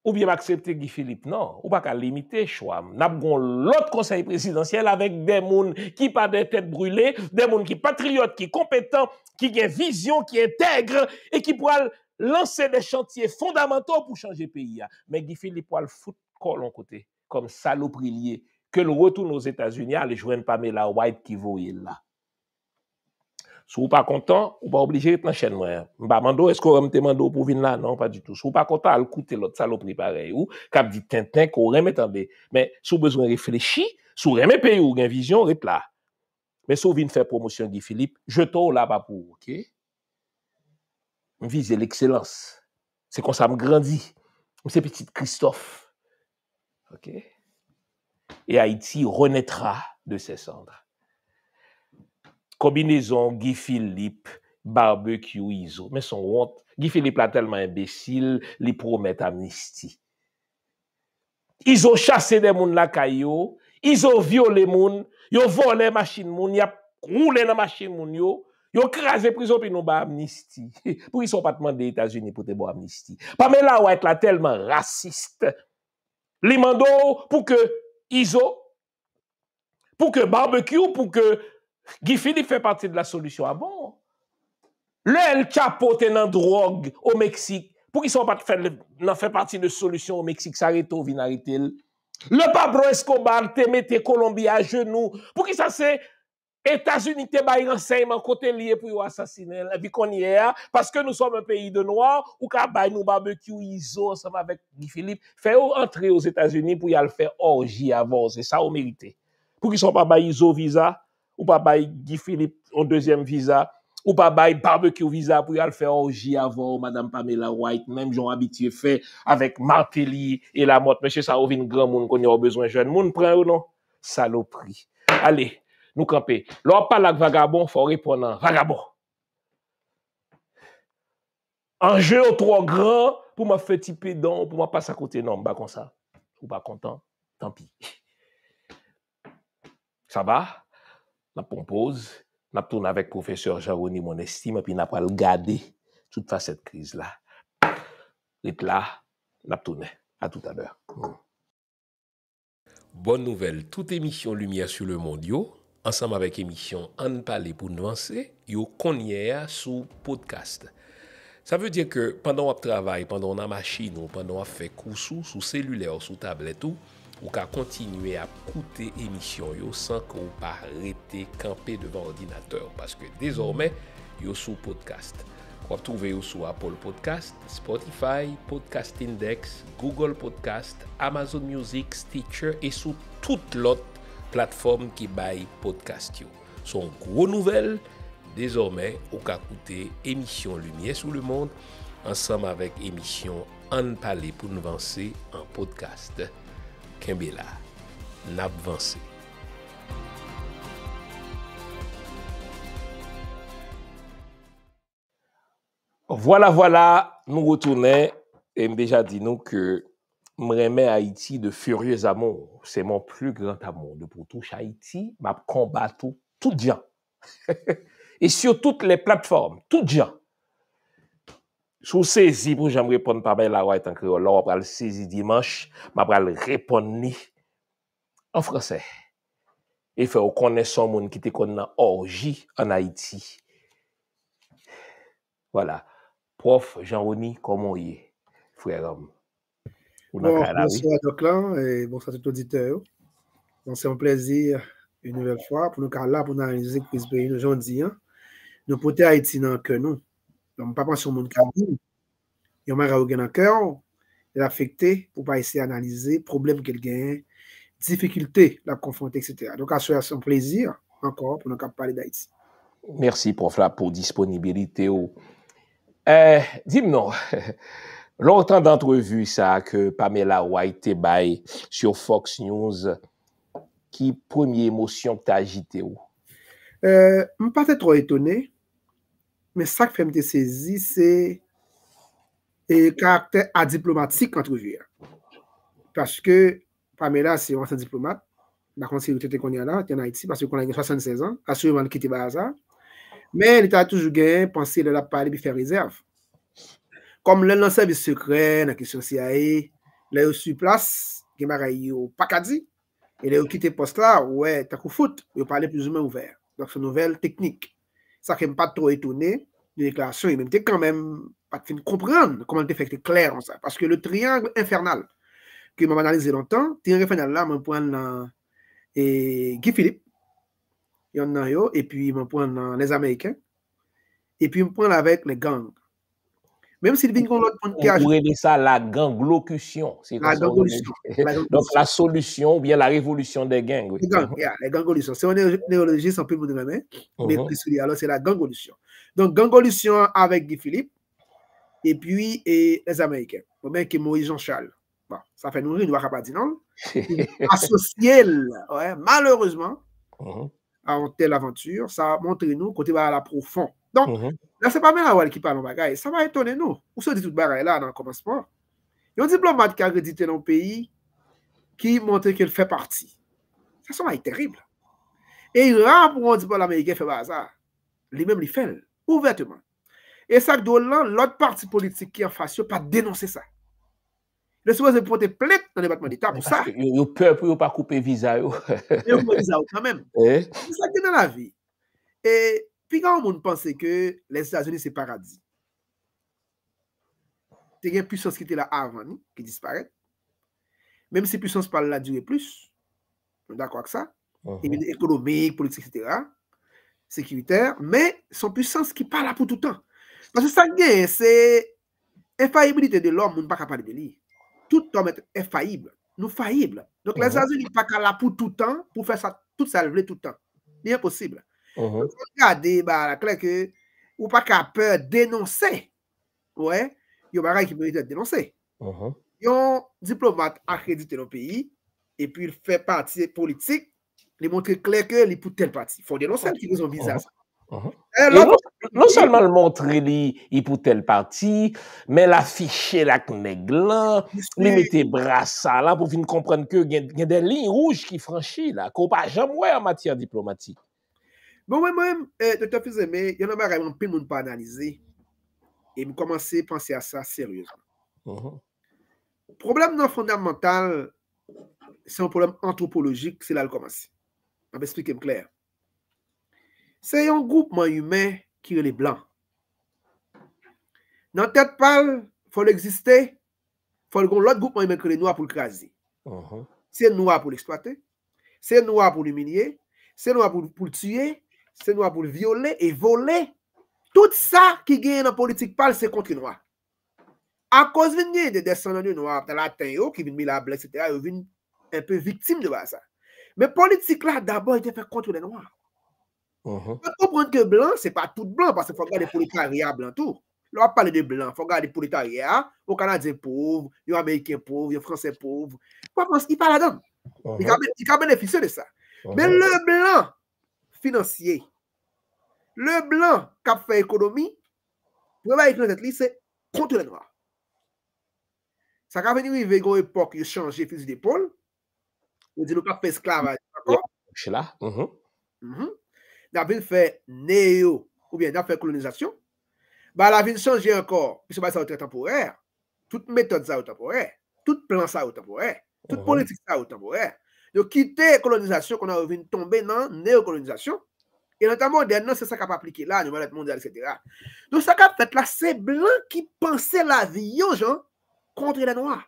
ou bie m'akseptè Gifilip nan, ou baka limitè chouam. Nap goun l'ot konsey presidensyèl avèk demoun ki pa de tèt brûlé, demoun ki patriote, ki kompetant, ki gen vizyon, ki entègre, e ki wale lanse de chantye fondamentò pou chanje peyi ya. Men Gifilip wale foute kolon kote, kom salop rilye, ke nou retoun nou Etasunya, le jwen pa me la wajt ki vou yel la. Sou pa kontan, ou pa oblije rep nan chen mwen. Mba mando, esko remte mando pou vin la? Non, pa di tout. Sou pa kontan al koute lot salopri parey ou, kap di ten ten ko reme tanbe. Men sou bezwen reflechi, sou reme pe ou gen vizyon, rep la. Men sou vin fè promosyon di Filip, jeto ou la pa pou, oke? Mvize l'ekselans. Se kon sa m grandi. Mse petit Kristof. Oke? Et Haïti renetra de se sandra. Kombinezon Guy Philippe, barbekyou Izo. Mè son ront, Guy Philippe la telman embesil, li promet amnisti. Izo chase de moun la kayo, Izo viole moun, yo vole machin moun, yap roule la machin moun yo, yo krasi prizo pi nou ba amnisti. Pou yi son patman de Etasuni pou te bo amnisti. Pa mè la wèk la telman rasist. Li mando pou ke... ISO, pour que barbecue, pour que Guy Philippe fait partie de la solution. Ah bon? Le El Chapo est dans drogue au Mexique. Pour qu'ils n'en fait partie de solution au Mexique, ça arrête au Le Pablo Escobar te mette Colombie à genoux. Pour qui ça c'est États-Unis te bay renseignement côté lié pour assassiner la vie qu'on y est parce que nous sommes un pays de noirs ou ka bay nous barbecue iso ensemble avec Guy Philippe fait entrer aux États-Unis pour y aller faire orgie avant c'est ça au mérité pour qu'ils soient pas bay iso visa ou pas bay Guy Philippe en deuxième visa ou pas bay barbecue visa pour y aller faire orgie avant madame Pamela White même Jean habitué fait avec Martelly et la mort monsieur ça au une grand monde qu'on a besoin jeune monde prend ou non saloperie allez nous camper. Lorsqu'on pas la vagabond, faut répondre vagabond. Enjeu trois grand pour me faire tiper dans, pour m'a passer à côté. Non, pas comme ça. Ou pas content, tant pis. Ça va? La compose, la tourne avec le professeur Jaroni, mon estime, et puis n'a pas le garder toute face cette crise-là. Et là, la tourne. À tout à l'heure. Bonne nouvelle, toute émission Lumière sur le Mondiaux ansanm avèk emisyon an palè pou nwansè, yo konye ya sou podcast. Sa vè diè kè, pandan wap travay, pandan wap fè kousou, sou selulè ou sou tablet ou, ou ka kontinuè ap koute emisyon yo san kou pa rete kampe devan ordinateur paske dezormè yo sou podcast. Wap touve yo sou Apple Podcast, Spotify, Podcast Index, Google Podcast, Amazon Music, Stitcher e sou tout lot platform ki bayi podcast yo. Son kou nouvel, dezormen ou ka koute emisyon Lumière Sous le Monde, ansam avèk emisyon An Palé pou nou vansè an podcast. Kembe la, nab vansè. Vwala vwala, nou goutounè, mbeja di nou kè mremen Haiti de furyez amon, seman plu grant amon, de pou touche Haiti, map konbato tout diyan. E syo tout le platform, tout diyan. Sou sezi, pou jan mrepon pa mwen laway tan kriyo, lawa pral sezi dimanche, map pral repon ni an franse. E fe ou konen son moun ki te konen an orji an Haiti. Voilà. Prof Jean-René Komoye, fweyranm. Bonsoir à Doclan et bonsoir à tout auditeur. Bon, c'est un plaisir une nouvelle fois pour nous parler, là pour nous analyser le pays hein. nous aujourd'hui. Nous à Haïti dans que nous. Donc, pas penser au monde qui Il y a un dans cœur, il affecté pour pas essayer d'analyser problème qu'il gagne, difficulté la confronter, etc. Donc, à ce plaisir encore pour nous parler d'Haïti. Merci, prof, là, pour disponibilité. Oh. Euh, Dis-moi. Lors tan d'entrevue sa ke Pamela White te baye sur Fox News, ki premier emosyon te agite ou? M'pate tro etone, men sa ke fèm te sezi, se e karakter adiplomatik kante ou vye. Paske Pamela se yon se diplomat, bakon se yon tete kon yon an, ten a iti, paske yon kon an yon 76 an, asou yon man ki te baye azan, men yon tate toujou gen, pansi yon ap pale bi fè rezerv. Kom lè nan servis sekre, nan kisyon si ae, lè yo su plas, gen maray yo pakadzi, e lè yo kite post la, wè, takou foute, yo pale pizoumen ouver. Lòk se nouvel teknik. Sa kem pa tro etoune, lè deklarasyon, yon e mèm te kan mèm pa te fin komprende koman te fèk te klèr an sa. Paske le triyangle infernal ki mèm banalize lontan, triyangle infernal la mèm pon nan e, Guy Philippe, yon nan yo, epi mèm pon nan les Amèrikens, epi mèm pon nan avèk lè gang, Même s'il vient qu'on l'autre point On pourrait dire ça la ganglocution. La ganglocution. Donc la solution ou bien la révolution des gangs. Oui. Les gangs, yeah, les gangolutions. C'est un néologiste en plus de même. Alors c'est la gangolution. Donc gangolution avec Guy Philippe et puis les Américains. Le mec qui Maurice Jean-Charles. Bon, ça fait nourrir, nous va pas dire non. Associé, ouais, malheureusement, mhm. à une telle aventure, ça a montré nous côté à la profonde. Donc, mhm. La se pa men la wale ki pa nan bagay. Sa ma etone nou. Ou se di tout bagay eh? la nan komansman. Yon diplomat ki agredite nan peyi ki montre ki el fè parti. Sa son ay terrible. E yon rap ou yon diplomat amèy gen fè baza. Li mèm li fè lè. Ouvertèman. E sak do lan, lot parti politik ki an fasyon pa denonse sa. Le soubazè pote plek nan debatman d'Etat pou sa. Yon pep pou yon pa koupe vizayou. Yon pou vizayou kanmèm. Sa gen nan la vi. E... Fika ou moun panse ke lè Zazouni se paradis? Se gen pwisans ki te la avan nou, ki disparè. Mèm se pwisans pa la djouye plus. Mwen da kwa ksa. Uh-huh. E ekonomik, politik, et cetera. Sekiriter. Mè son pwisans ki pa la pou toutan. Nan se sa gen, se effayibilite de lò moun pa kapare de li. Toutan mète effayib. Nou fayib. Donk lè Zazouni uh-huh. pa ka la pou toutan pou fè sa tout salvele toutan. Mèm yè posib. Mèm yè posib. Fon gade, ba la kleke, ou pa ka pe denonse, yon baray ki mounite denonse, yon diplomat akredite nou peyi, epi fè partite politik, li montre kleke li pou tel parti. Fon denonse an ki nou zon vizase. Non salman non l montre li pou tel parti, men la fiche lak neglan, men mette brasa la pou fin komprende ke gen den lin rouj ki franchi la. Ko pa jam wè an matiyan diplomatik. Mwen mwen, Dr. Fizeme, yon an mwen reyman pe moun pa analize e mwen komanse panse a sa seryoso. Problem nan fondamental, se yon problem antropologik, se la l komanse. An pe spikye m klè. Se yon goupman yume ki yon le blan. Nan tèt pal, fòl l'existe, fòl goun l ot goupman yume ki lè noua pou l krasi. Se yon noua pou l eksploate, se yon noua pou l humiliè, se yon noua pou l tüyè, Se nou a pou viole e vole. Tout sa ki gen nan politik pal se kontre nou a. A koz venye de descendant nou a, apte la ten yo oh, ki vin mi la blek, yo vin un peu viktim deva sa. Men politik la, d'abon, yon te fè kontre nou a. Fè konprenke blan, se pa tout blan, parce fò gade politaria blan tou. Lò a pale de blan, fò gade politaria, pou kanadze pouv, yon Ameriken pouv, yon Fransè pouv. Fò a pense ki pala dan. Yon ka benefise de sa. Men le blan, financier, Le blan kap fè ekonomi, nou wè wè ekonomi tèt li, se kontre lè noa. Sa kap veni wè yon epok, yon chanjè fizi d'époule, yon di nou kap fè esklavè, yon kap fè esklavè, yon kap fè esklavè, yon kap fè esklavè, yon kap fè kolonizasyon, ba la vin chanjè ankor, pis yon bè sa wè tèt anpourè, tout metod sa wè tèpourè, tout plan sa wè tèpourè, tout mhm. politik sa wè tèpourè, nou kite kolonizasyon kon nan wè vin tombe nan neokolonizasyon, E notamon den nou se sakap aplike la, nou manat mondial, et cetera. Nou sakap, pet la se blan ki panse la viyon, jan, kontre la noa.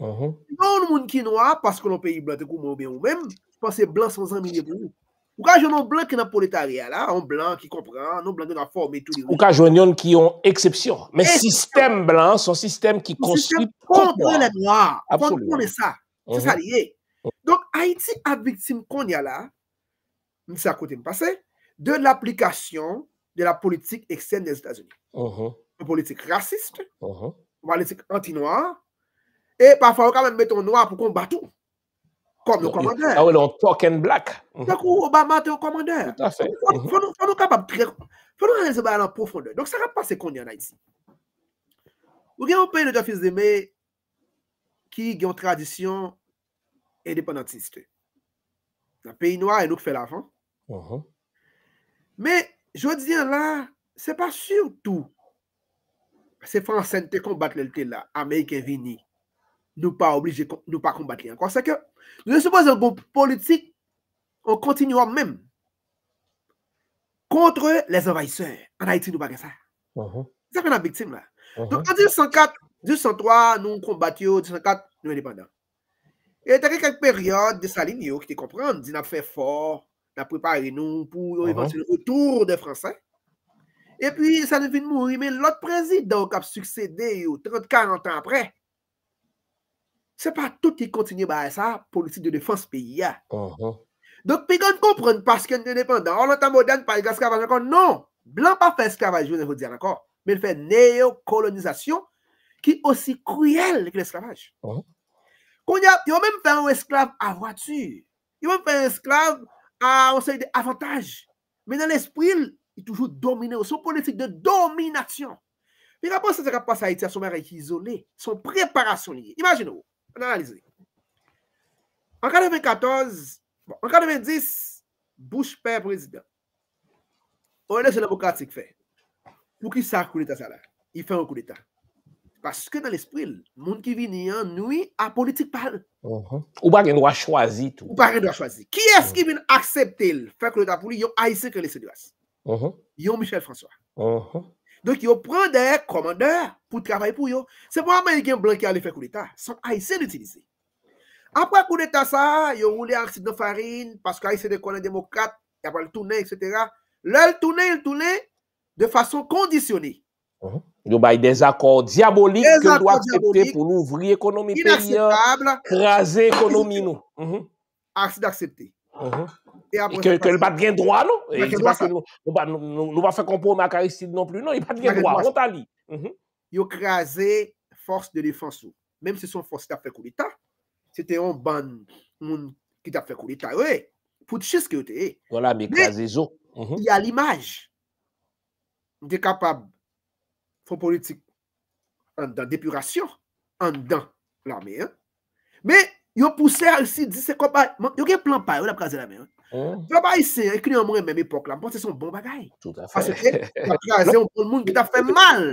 Non nou moun ki noa, paske nou peyi blan te kou moun, ben ou men, panse blan sansan minye pou. Ou ka joun nou blan ki nan politarya la, nou blan ki kompran, nou blan nou nan formi, touti. Ou ka joun yon ki yon eksepsyon, men sistem blan, son sistem ki konspip, kontre la noa. Fon konen sa. Se sa liye. Donk, ha iti aviktim kon ya la, moun se akote m'pase, de l'applikasyon de la politik ekstern des Etats-Unis. Uh-huh. Un politik rasist, uh-huh. un politik anti-noir, et pa fwa wè lè mè ton noir pou kon batou. Kom nou komandèr. A wè lè, on talk and black. Uh-huh. Takou, Obama te wè komandèr. Fwa nou kapab tre, fwa nou rè lè zè bayan an profonde. Donk sa rè pa se kon yon a yisi. Ou gen wè ou pey lè lè ta fils de mè ki yon tradisyon independentiste. La pey noir, en nou k fè l'avant. Ou gen wè ou pey lè Mè, jwo diyan la, se pa surtout, se fwansen te konbate lelte la, Amerike vini, nou pa konbate lè. Kwa sa ke, nou se pwase un group politik, an kontinu an mèm, kontre les envahisseur, an haitin nou baga uh-huh. sa. Se fwana biktim la. Uh-huh. Donc, an 1904, 1903, nou konbate yo, 1904, nou indépendant. E teke kak peryode de sa lini yo ki te komprende, di nan fè fòr. la prepare nou pou yon eventu uh-huh. loutour de Fransè. Et puis, sa devine mouri. Mais l'autre président kap succéder yon 30-40 ans après, se pa tout y kontinye ba a sa politi de défense pi ya. Uh-huh. Donc, pi yon ne komprenne pas sken de l'indépendant. Non, blanc pa fè esclavage, men fè neo-kolonization ki osi kouyel ek l'esclavage. Yon men fè un esclav avwa tsu. Yon men fè esclav A, ou sa y de avantage. Men nan l'esprit, il toujou domine ou son politik de domination. Mi rapon se te rapon sa iti a souman reiki izone, son preparasyon liye. Imagine ou, nan analize liye. En 94, bon, en 90, Bush pè prezident. Ou enè se l'amokratik fè. Pou ki sa akou l'état salari, il fè an akou l'état. Paske nan l'espril, moun ki vi ni anoui a politik pal. Mhm. Ou bagen do a chwazi tout. Ou bagen do a chwazi. Ki eski mhm. vin aksepte l'fèk l'Etat pou li yon aise kre l'esedouas? Mhm. Yon Michel François. Donk yon pren de komandeur pou travay pou yon. Se pou anman yon gen blanke alifèk ou l'Etat, son aise l'utilize. Apwa kou l'Etat sa, yon roule anksid nan farin, paske aise de konen demokat, yon apwa l'tounen, etc. Lè l'tounen, l'tounen, de fason kondisyoni. Mhm. yo ba yi den zakor diabolik ke yon do aksepte pou nou ouvri ekonomi pe yon kreaze ekonomi nou aksepte ke yon bat gen droa nou nou ba fè kompo makaristid non pli nou non non? mhm. yo kreaze fòs de defansou mèm se son fòs ta fè kou lita se te yon ban moun ki ta fè kou lita wè, pou di chè skè yote wè, yon la be kreaze zo yon la be kreaze zo politik an dan depurasyon an dan l'arméen. Mè, yo pousè al si, di se kopay, yo gen planpay, yo la prase la mè. Yo ba yi se, ekli yon moun en mèm epok la, mwen se son bon bagay. Tout a fè. Ase ke, yo prase yon pou l'moun ki ta fè mal.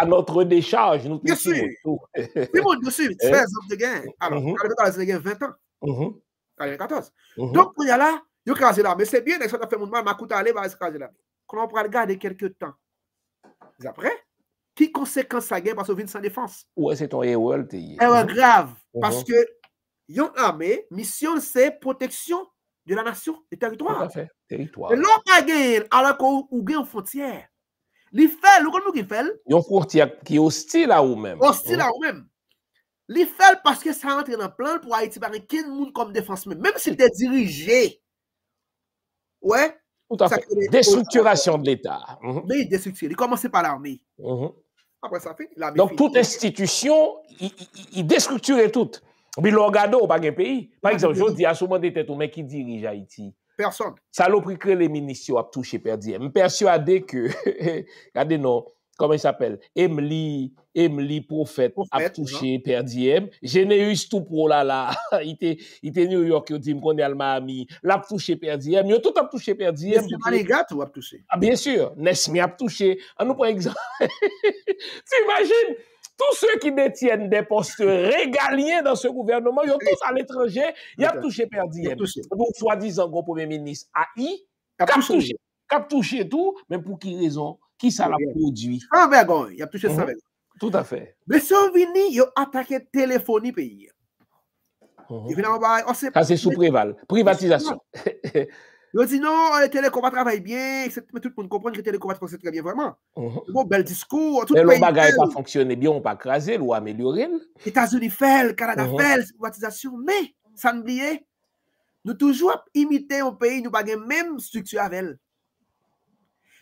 A notre dechaj. Yo sui, yo sui, 16 ans de gen, mhm. 40 ans de gen, 20 ans. Donk pou yala, yo prase la. Mè se bie, dek sa ta fè moun mal, makouta ale, prase la. Konon prase gade kelke tan. Zapre? qui conséquence ça guerre parce qu'on vient sans défense eh Ouais, c'est ton erreur, grave. Uh-huh. Parce que, yon armée, mission, c'est protection de la nation, du territoire. Tout à fait, territoire. L'on a gagné alors qu'on gagne une frontière. L'IFEL, le groupe qui fait. Yon frontière qui est hostile à vous-même. Hostile uh-huh. à vous-même. L'IFEL, parce que ça rentre dans le plan pour Haïti, par un monde comme défense, même s'il était dirigé. Ouais. Destructuration de l'État. Mais uh-huh. il est Il commence par l'armée. apwen sa fi, la mi fi. Donk tout institisyon, i destrukture tout. Bi lor gado ou bagen peyi. Par exemple, jous di asouman de tèt ou men ki dirij a iti. Personne. Salopri kre le minisyon ap touche perdi. M persiwade ke... Gade nou... comment il s'appelle Emily Emily Prophète a touché Perdiem. Généus tout pour là là il était New York il dit qu'on est à Miami l'a touché Père Diem a tout a touché Perdiem. c'est pas les gars tout a touché ah bien sûr Nesmi a touché on nous prend exemple imagines tous ceux qui détiennent des postes régaliens dans ce gouvernement, ils sont tous à l'étranger, ils ont touché Perdiem. Donc, soi-disant, gros premier ministre, AI, cap touché. touché tout, mais pour qui raison qui ça l'a produit. ben il a touché ça mhm. Tout à fait. Mais si on vini il a attaqué téléphonie pays. -hmm. on ça c'est sous préval, privatisation. Il dit non, les télécoms travaille bien, tout le monde comprend que les télécoms très bien vraiment. Mhm. Bon, bel discours. mais le bagage pas fonctionné bien, on pas crasé, on a amélioré. etats unis fait, Canada mhm. fait, privatisation. Mais, sans oublier, nous toujours imiter un pays, nous n'avons même structure avec elle.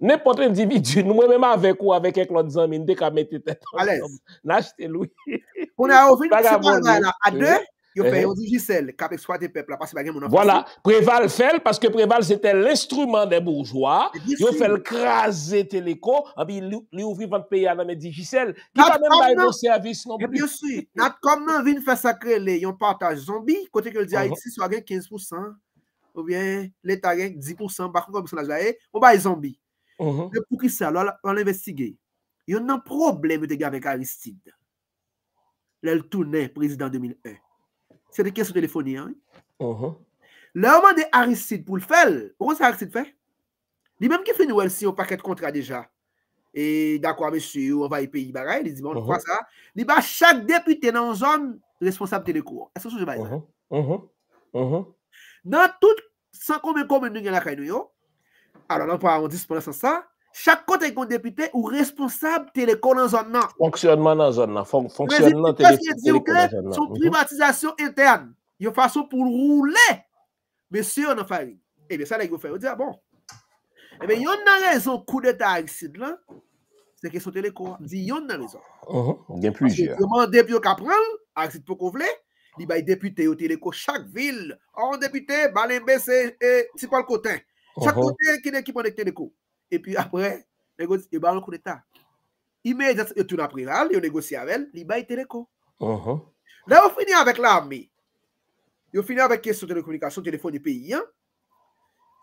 Nèpote individu nou mè mè mè avèk ou avèk ek lòt zanmine dek a mette tèt an. A lèz. Nache tè lou. Pou nè avèk ou vèk lòt zanmine dek a mette tèt an. A dè, yo pè yon dijisel kapèk swa tè pep la pasi bagè moun an. Voilà, Preval fèl, paske Preval zètè l'instrument dè bourgeois, yo fèl krasè tè l'éco, api lè ouvri vant pè yon an mè dijisel, ki pa mè mè baye dò servis non bè. E pè yon sou, nat komman vin fè sakre lè, yon partaj zombi, kote kè Lè mhm. pou ki sa, lò l'investigè, yon nan probleme te gavèk Aristide. Lè l'tounè, prezident 2001. Se de kè sou telefoni an. Lè oman de Aristide pou l'fèl, pou kon sa Aristide fè? Li mèm ki fè nou el si yon paket kontra deja. E da kwa, mèsy, ou an va yi peyi barè, li zi mèm, an kwa sa. Li ba, chak depite nan zon responsabte de kou. Ase sou jè ba yon. Nan tout, san konmen konmen nou gen lakay nou yo, alo nan pwa an dispone san san, chak kote yon depite ou responsable teleko nan zon nan. Fonksyonman nan zon nan. Fonksyonman nan teleko nan zon nan. Son mhm. privatizasyon interne, yon fason pou roule, mè sè yon nan fayri. Ebe, yon nan rezon kou de ta aksid lan, se ke son teleko di yon nan rezon. Yon nan depite ou kapran, aksid pou kou vle, di bay depite ou teleko chak vil, an depite, balenbe se si pal kote. Chakotè, kine kiponèk tèneko. E pi apre, e e yo baron koun etak. Ime, yo tou nan prival, yo negosye avèl, li bay tèneko. La yo finè avèk l'armi. Yo finè avèk kè sou tènekomunikasyon, tènefon di peyi.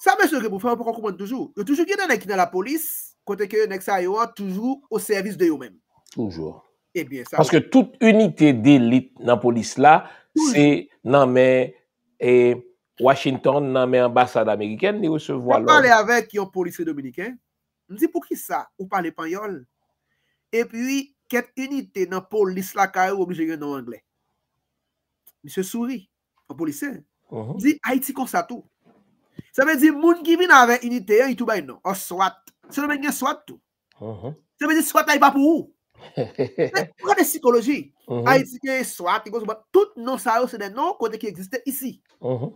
Sa mè sè gè pou fèm pou kon kouman toujou. Yo toujou gè nanèk kine la polis, kontè kè yo nèk sa yo wè toujou o servis de yo mèm. Toujou. Eh Paske tout unitè d'élite nan polis la, se nan mè e... Washington nanme ambasade Ameriken ni ou se vo alon. Mwen pale avek yon polise Dominiken. Mwen di pou ki sa ou pale Panyol. E pi ket unité nan polise lakay ou mwen jenye nan Angle. Mwen se souvi. An polise. Mhm. Mwen di Haitikonsatu. Sa mwen di moun ki vi nanve unité yon itou bay non. oh, nou. An swat. Sa mwen gen swat tou. Mhm. Sa mwen di swat ay pa pou ou. Mwen de psikoloji. Mhm. Haitikonsatu. Tout non sa yo se den non kote ki egziste isi. Mwen.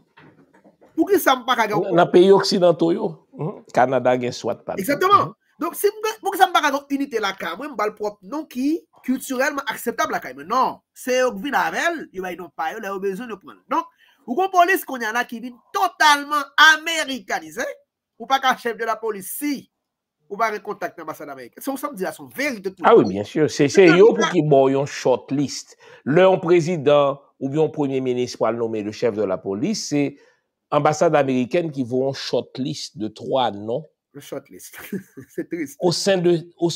Pou ki sa m pa kage... Na peyi oksidanto yo, mhm. Kanada gen swat pa. Eksenteman. Mhm. Pou ki sa m pa kage unitel akame, m bal prop non ki kulturelman akseptable akame. Non. Se yo gvi lavel, yo bayi don faye, yo le yo bezon yo pwenn. Non. Pou kon polis kon yana ki vi totalman amerikalize, pou pa ka chef de la polis si, ou ba re kontak m ambasade Amerik. Son samdi, son verite tout. Ah oui, bien sûr. Se yo pou ki boyon short list. Leon prezident ou byon premier ministre pou al nommer le chef de la polis ambassade américaine qui vaut un shortlist de trois noms. Le shortlist. c'est triste. Au sein, de, au,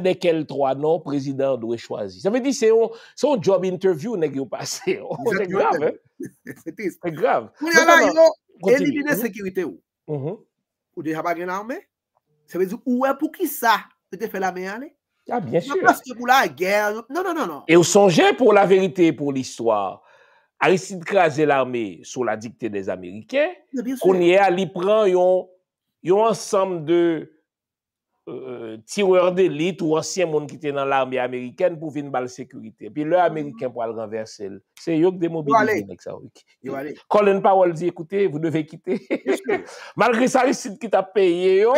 desquels trois noms, président doit choisir. Ça veut dire que c'est un, job interview n'est pas c'est grave. Hein? c'est triste. C'est grave. Vous avez éliminé la mhm. sécurité. Ou Vous mhm. déjà pas bien l'armée. Ça veut dire, est pour qui ça Vous avez fait la main aller Ah, bien sûr. Parce que pour la guerre. Non, non, non. non. Et vous songez pour la vérité, pour l'histoire. a risit krasè l'armè sou la dikte des Amerikè, kon yè a li pran yon yon ansam de... Euh, tireur d'élite ou ansyen moun ki te nan l'armye Ameriken pou vin bal sekurite. Pi lè Ameriken pou al renverse el. Se yo k demobilize. Colin Powell di, ekoute, vous devez quitte. Malgré sa risite ki ta peye yo,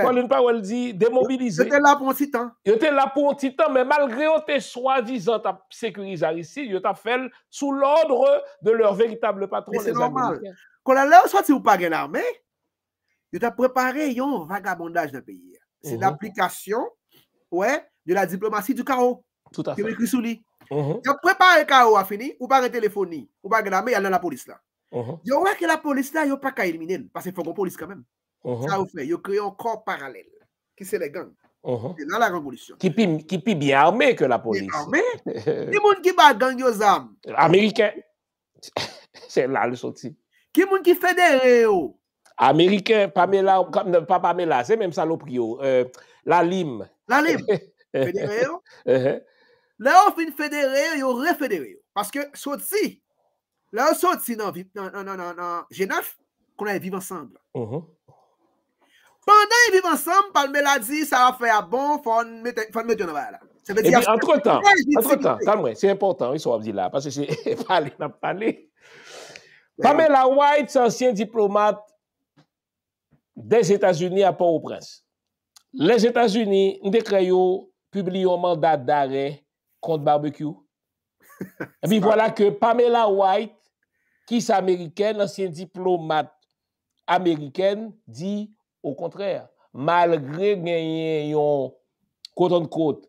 Colin Powell di, demobilize. Yo te la pou an titan. Yo te la pou an titan, men malgré yo te soi-disant a sekurize a risite, yo te fel sou l'ordre de lèr vèritable patron les armye. Mais c'est normal. Colin Powell soit si ou pa gen armè, yo te prepare yon vagabondage de peye. C'est mhm. l'application de la diplomatie du K.O. Tout à fait. Qui est récris sous lit. Yo mhm. prépare un K.O. à fini, ou par un téléphonie, ou par un gramme, il y a la police là. Yo mhm. ouè que la police là, yo pas qu'à éliminer, parce qu'il faut qu'on police quand même. Ça ou fait, yo crée un corps parallèle, qui c'est les gangs, qui est dans la révolution. Qui pi bien armé que la police. Bien armé? Qui moun qui bat gang yo z'armes? L'Américain. C'est là le sorti. Ki moun ki fèdèré yo? Américain, Pamela, pas Pamela, c'est même Saloprio. Euh, la Lime. La Lime. fédéré. Uh-huh. Uh-huh. Là, on fin fédéré, ils Parce que, sorti, là, on non, non, non, non, non, G9, qu'on a vivre ensemble. Mm -hmm. Pendant qu'ils vivent ensemble, Pamela dit, ça va faire bon, il faut mettre en là. Ça veut eh dire. Puis, entre temps, entre temps, c'est important, ils sont dire là, parce que c'est parler, n'a parlé. Pamela White, ancien diplomate des États-Unis à Port-au-Prince. Les États-Unis, nous publié un mandat d'arrêt contre barbecue. Et puis voilà que Pamela White, qui est américaine, ancienne diplomate américaine, dit au contraire, malgré gagner un côte-en-côte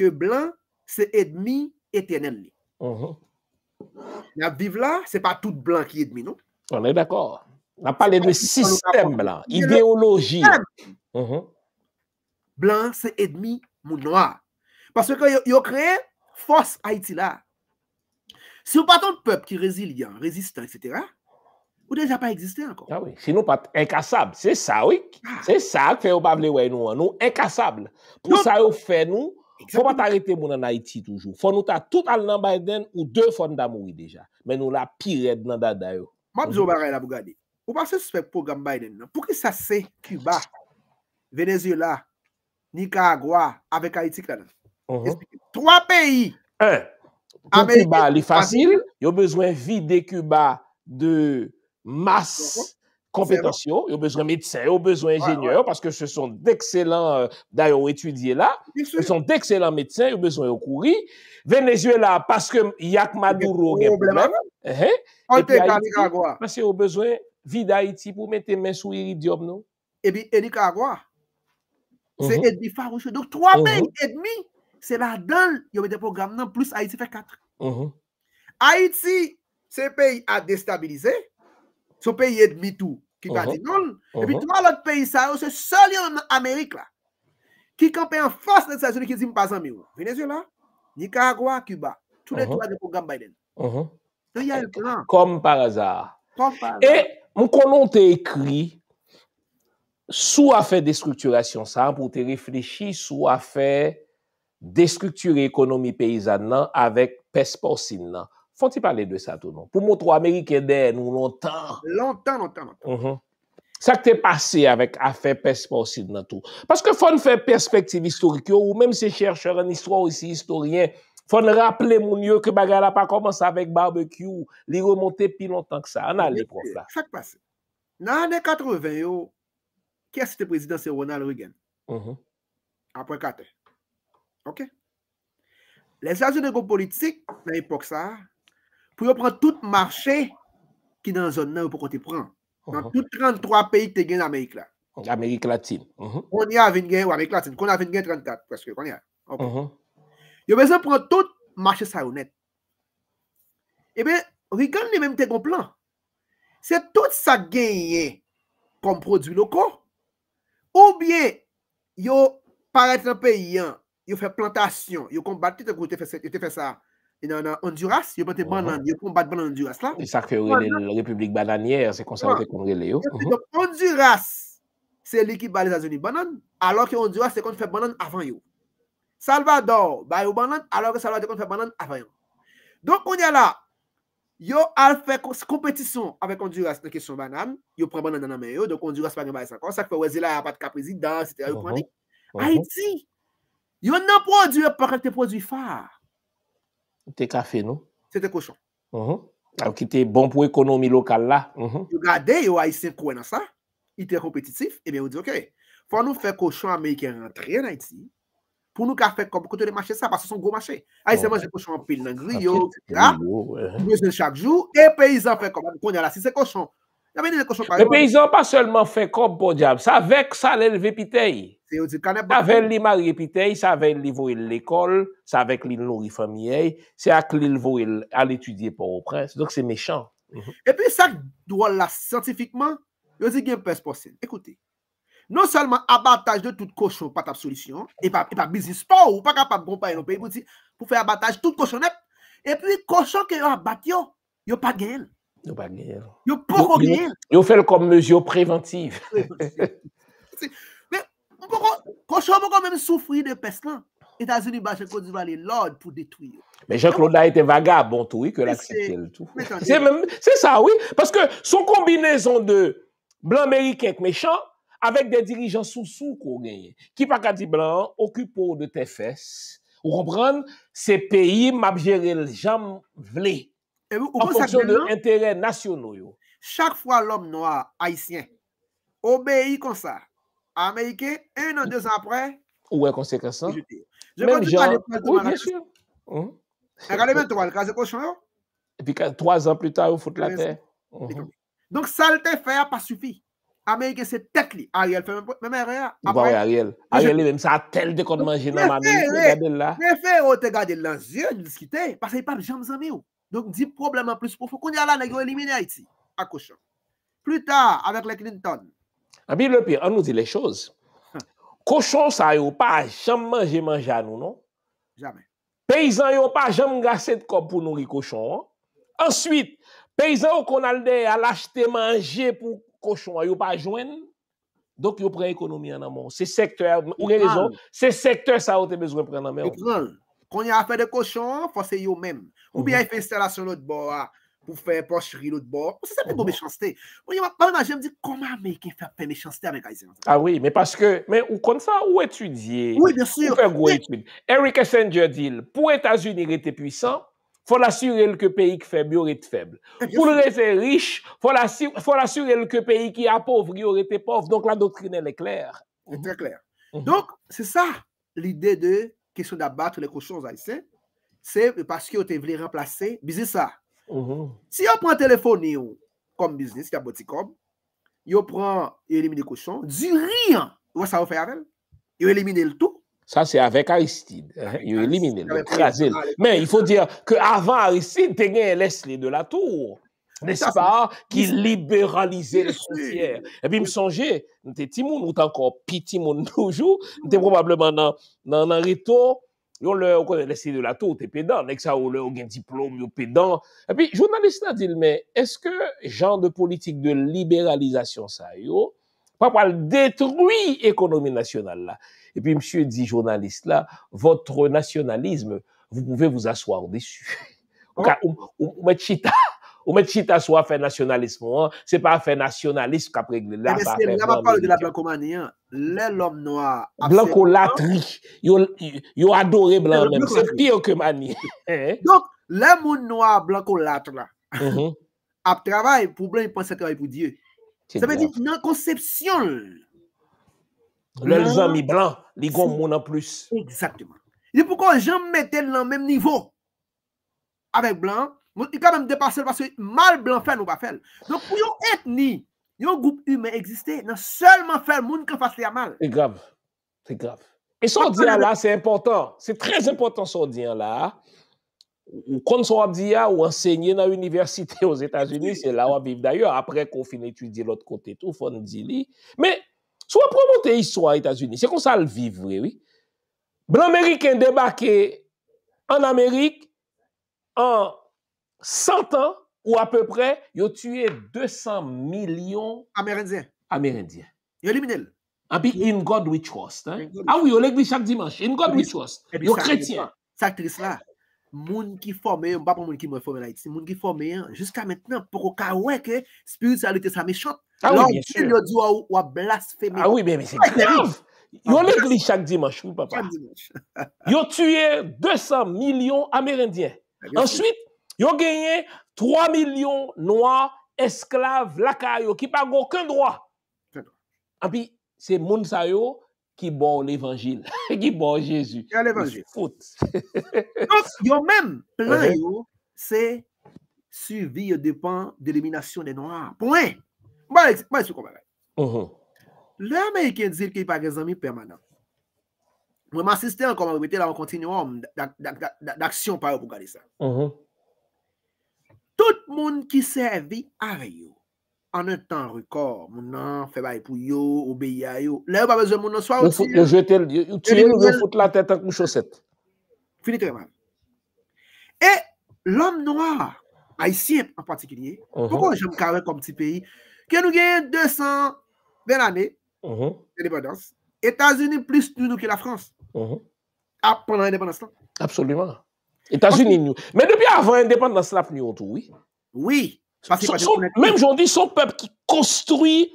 ke blan se edmi etenem mhm. li. Ya vive la, se pa tout blan ki edmi nou. On e d'akor. Na pale de sistem la, ideologi. Blan se edmi moun noa. Paswe ke yo kre fos Haiti la. Se yo paton pep ki rezilyan, rezistan, etc. Ou deja pa egziste ankon. Si nou pat inkasab, se sa wik. Se sa wik fe yo bavle wey nou an. Nou inkasab. Pou sa yo fe nou, Fon pa ta rete moun an Haiti toujou. Fon nou ta tout al nan Biden ou deux fon da moui deja. Men nou la pi red nan da dayo. Mwa pizou baray la bou gade. Ou pa se spek pou gan Biden nan? Pou ki sa se Cuba, Venezuela, Nicaragua, avek Haiti klanan? Troye peyi! Un, pou Cuba li fasil, yo bezwen vide Cuba de masse uh-huh. kompetansyon, yo bezwen medsen, yo bezwen enjeneur, paske se son dekselen dayon etudye la, se son dekselen medsen, yo bezwen yo kouri, venezuela, paske yak maduro gen blan, e pi a iti, paske yo bezwen vi da iti pou mette men sou iridium nou. E pi eni kagwa, se mhm. edmi farouche, dok 3,5 mek, se la dal, yo mette program nan, plus a iti fè 4. Mhm. A iti, se pey a destabilize, se pey a destabilize, son pays est demi tout qui va uh-huh. dire non. Et puis uh-huh. trois autres pays, ça, c'est seul en Amérique là, qui campait en face des États-Unis qui dit pas en Venezuela, Nicaragua, Cuba. Tous les uh-huh. trois des programmes Biden. Donc il y a plan. Comme par hasard. Et mon colon écrit sous affaire déstructuration ça pour te réfléchir sous affaire déstructurer l'économie paysanne avec peste porcine Fon ti pa le de sa tou nou? Pou moutrou Amerike den ou lontan. Lontan, lontan, lontan. Sa ke te pase avèk a fè perspektiv nan tou. Paske fòn fè perspektiv historikyo ou mèm se chèrchèr an istro ou se istoryen, fòn rappele moun yo ke bagala pa koman sa avèk barbecue ou li remonte pi lontan ksa. An alè profa. Sa ke pase. Nan anè 80 yo kè sè te prezidansè Ronald Reagan. Mm-hmm. Anpè kate. Les agè nègo politik nan epok sa a, pour prendre tout marché qui est dans la zone là pour qu'on te prend. Dans uh-huh. tous 33 pays qui sont en Amérique là. Uh-huh. Amérique latine. Uh-huh. On y a 20 gains ou Amérique latine. On a 20 gains 34 presque. On y a. on y a besoin de prendre tout marché ça honnête. Eh bien, regarde les mêmes tes plan. C'est tout ça gagné comme produit locaux. Ou bien, yo paraît un pays, hein. yo fait plantation, yo combat, yo fait ça yon nan Honduras, yon pwente banan, yon kon bat banan Honduras la. Yon sa kfe ourele l republik banan yer, se kon sa wote kon rele yo. Yon sa kfe ourele l republik banan yer, se li ki balize azouni banan, alo ke Honduras se kon fwe banan avan yo. Salvador bayou banan, alo ke Salvador se kon fwe banan avan yo. Don kon yon la, yon al fwe kompetisyon avek Honduras nan kesyon banan, yon pran banan nan ame yo, don kon Honduras bagan bayan san kon, sa kfe wese la apat kaprizi, dans, a iti, yon nan prodwe pwente prodwi far. C'était café, non? C'était cochon. Alors, qui était bon pour l'économie locale là. Regardez, mhm. yo haïtien quoi dans ça. Il était compétitif. Et eh bien, on dit, OK, faut nous faire cochon américain rentrer en Haïti pour nous faire comme côté de marché ça, parce que c'est un gros marché. Haïtien j'ai cochon en pile dans ah, griot, etc. Besoin chaque jour. Et paysan fait comme, on a là, si c'est cochon. ils paysans pas seulement fait comme, bon diable, ça avec ça, l'élevé piteille. Avel li mari epitey, savel li voye l'ekol, savel li lorifamyey, savel li voye al etudye pou ou prens, donk se mechan. Mhm. E pi sak douwa la santifikman, yo zi gen prens posil. Ekouti, non salman abataj de tout koshon pat ap solisyon, e pa e bizispo ou pa kapap bon pa enopè, pou fè abataj tout koshon ep, e pi koshon ke yo abat yo, yo pa gen. Yo pa gen. Yo pou kon gen. Yo fèl kom mezyo preventiv. Yo fèl kom mezyo preventiv. chan pou konven soufri de peslan Etats-Unis bache kou di vali lòd pou detuyo Mè jèn klo da etè vagab mè chan Sè sa wè, paske sou kombinezon de blan mèri kèk mè chan avèk de dirijan sou sou kou genye, ki pakati blan okupo de te fès ou repran se peyi mabjere jam vle en fòksyon de enterè nasyonou Chak fwa lòm noa haisyen obèi konsa Amerike, un an, deux an apre Ou uh-huh. bon, oh, oh. en konsekensan Mèm jan, ou yè chè E gade mèm to al, kaze koshon E pi kaze, trois an plu ta ou foute la te Donk salte fè a pa soufi Amerike se tek li Ariel fè mèm a rè a Ariel, Ariel lèm sa a tel de kon manje nan mèm Mèm fè, mèm fè, mèm fè O te gade lansye, niski te Pase yè pa jèm zanmè ou Donk di problem an plus pou fò koun yè la Nèk yo elimine a iti, a koshon Plu ta, avèk lèk linton A bi le pi, an nou di le choz. Kochon sa yo pa jam manje manje an nou, non? Jamen. Peyizan yo pa jam gaset kom pou nouri kochon. Ensuite, peyizan yo kon al de al achete manje pou kochon yo pa jwen, dok yo pre ekonomi an nan moun. Se sektèr sa yo te bezwen pre nan mè. Ek zon, kon yo afe de kochon, fose yo mèm. Ou bi afe instalasyon nou d'bo a... pour faire poche rire l'autre bord. Ça, c'est oh pour méchanceté. Moi, je me dis, comment un Américain fait méchanceté avec Haïtien? Ah oui, mais parce que, mais ou comme ça, où étudier. Oui, bien sûr. faire gros étude. Eric Essendier dit, pour États-Unis, il était puissant, faut l'assurer que pays qui faible aurait été faible. Pour le rester riche, faut l'assurer que pays qui appauvri aurait été pauvre. Donc, la doctrine, elle est claire. C'est très clair. Mhm. Donc, c'est ça l'idée de question d'abattre les cochons haïtiens. C'est parce que tu voulu remplacer, C'est ça. Mhm. Si yo pran telefoni yo Kom biznis, ya botikom Yo pran, yo elimine kouchon Di riyan, yo sa ou fè avel Yo elimine l'tou Sa se avek Aristide Yo elimine l'tou Men, yfo dir ke avan Aristide Tengen l'esle de la tour Nespa, ki liberalize l'soutier Epi msonje, nte timoun Ou tanko pi timoun noujou Nte probableman nan rito Yon lè, ou laissé de la tou, te pedan, nek sa ou lè ou gen diplom, yo pedan. Epi, jounalist la dil men, eske jan de politique de liberalizasyon sa yo, pa pal detroui nationale ?» Et puis, puis monsieur dit journaliste là votre nationalisme, vous pouvez vous asseoir dessus. Ou, mettre chita. Ou men chita sou a fè nationalisme ou an, se pa fè nationalisme kap regle. E mè se mè la eh pa fè de la blanco-manie an, lè l'homme noir. Blanco-latri, yon adore blanco-manie. Se pire ke manie. Donk, lè moun nou a blanco-latri la. A p'travay pou blan yon panse kravay pou diye. Se mè di nan konsepsyon. Lè l'homme yi blan, li goun moun an plus. Exactement. Yè pou kon jen mè ten nan mèm nivou. Avek blan, Moun i ka mèm depasèl pasèl mal blan fèl nou ba fèl. Donk pou yon etni, yon goup humè existè, nan sèlman fèl moun ki fassèl ya mal. Tè grabe. Tè grabe. E sò diyan la, sè important, sè trèz important sò diyan la, ou kon sò diyan, ou ensegnè nan université os Etats-Unis, sè la wabib. Danyè, apre kon fin étudie l'ot kote, tou fon di li. Mè, sò wapromote yi sò an Etats-Unis, sè kon sal vivre, oui. Blan Amerikèn debakè 100 ans, ou à peu près, ils ont tué 200 millions Amérindiens. Amérindiens. Ils ont éliminé. in God we trust. Hein? ah oui, on l'église chaque dimanche. In God we trust. Ils sont chrétiens. Cette actrice-là, moun qui formé, hein, pas pour gens qui m'a formé les gens qui formé, hein, jusqu'à maintenant, pour qu'on hein, voit que spiritualité ça méchante. Ah oui, bien dit ou, a blasphémé. Ah oui, mais, c'est grave. Ils ont l'église chaque dimanche, oui, papa. dimanche. ils ont tué 200 millions Amérindiens. Ensuite, Yo genye 3 milyon noa esklav laka yo ki pa go ken doa. An pi, se moun sa yo ki bon l'Evangil, ki bon Jezu. Ki uh-huh. bon Jezu. Yo men, plan yo, se suivi depan delimination de noa. Poen, mwen se komene. Le Amerikien zil ki pa gen zami permanent. Mwen m'assiste an komene, mwen kontinu an, d'aksyon pa yo pou gade sa. tout moun ki servi a reyo an e tan rekor, moun nan, febay pou yo, obeye a yo, le ou pa bezè moun nan swa, ou tiye nou ve foute la tèt ak mou chosèt. Fini treman. E l'om noua, Aisyen an patikilye, pou kon jen kare kom ti peyi, ke nou genye 200 ven ane, edepedans, Etazini plus nou nou ke la Frans, uh-huh. ap pendant edepedans lan. Absolument. Etats-Unis nou. Men depi avan, indépendance laf nou yotou, oui. Oui. Mèm jondi son pep ki konstruy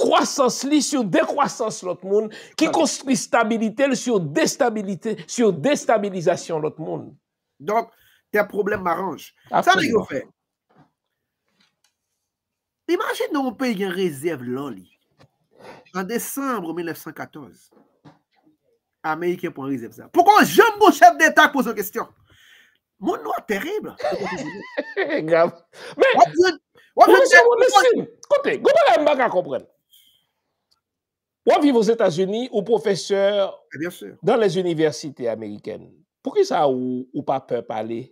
kwasans li sou dekwasans lot moun, ki konstruy stabilite li sou destabilite, sou destabilizasyon lot moun. Donk, te problem m'arange. Sa mi yo fè? Imagin nou moun pe yon rezèv loli. An decembre 1914. Ameriken pon Rizepza. Pou kon jem mou chef d'Etat pou zon kestyon? Mou nou a terrible. Gav. Men, mou moussou moun moussou. Kote, goupan an bagan kompren. Mou an viv ou Etats-Unis ou professeur ah, dan les université Ameriken. Pou ki sa ou pa pe pali?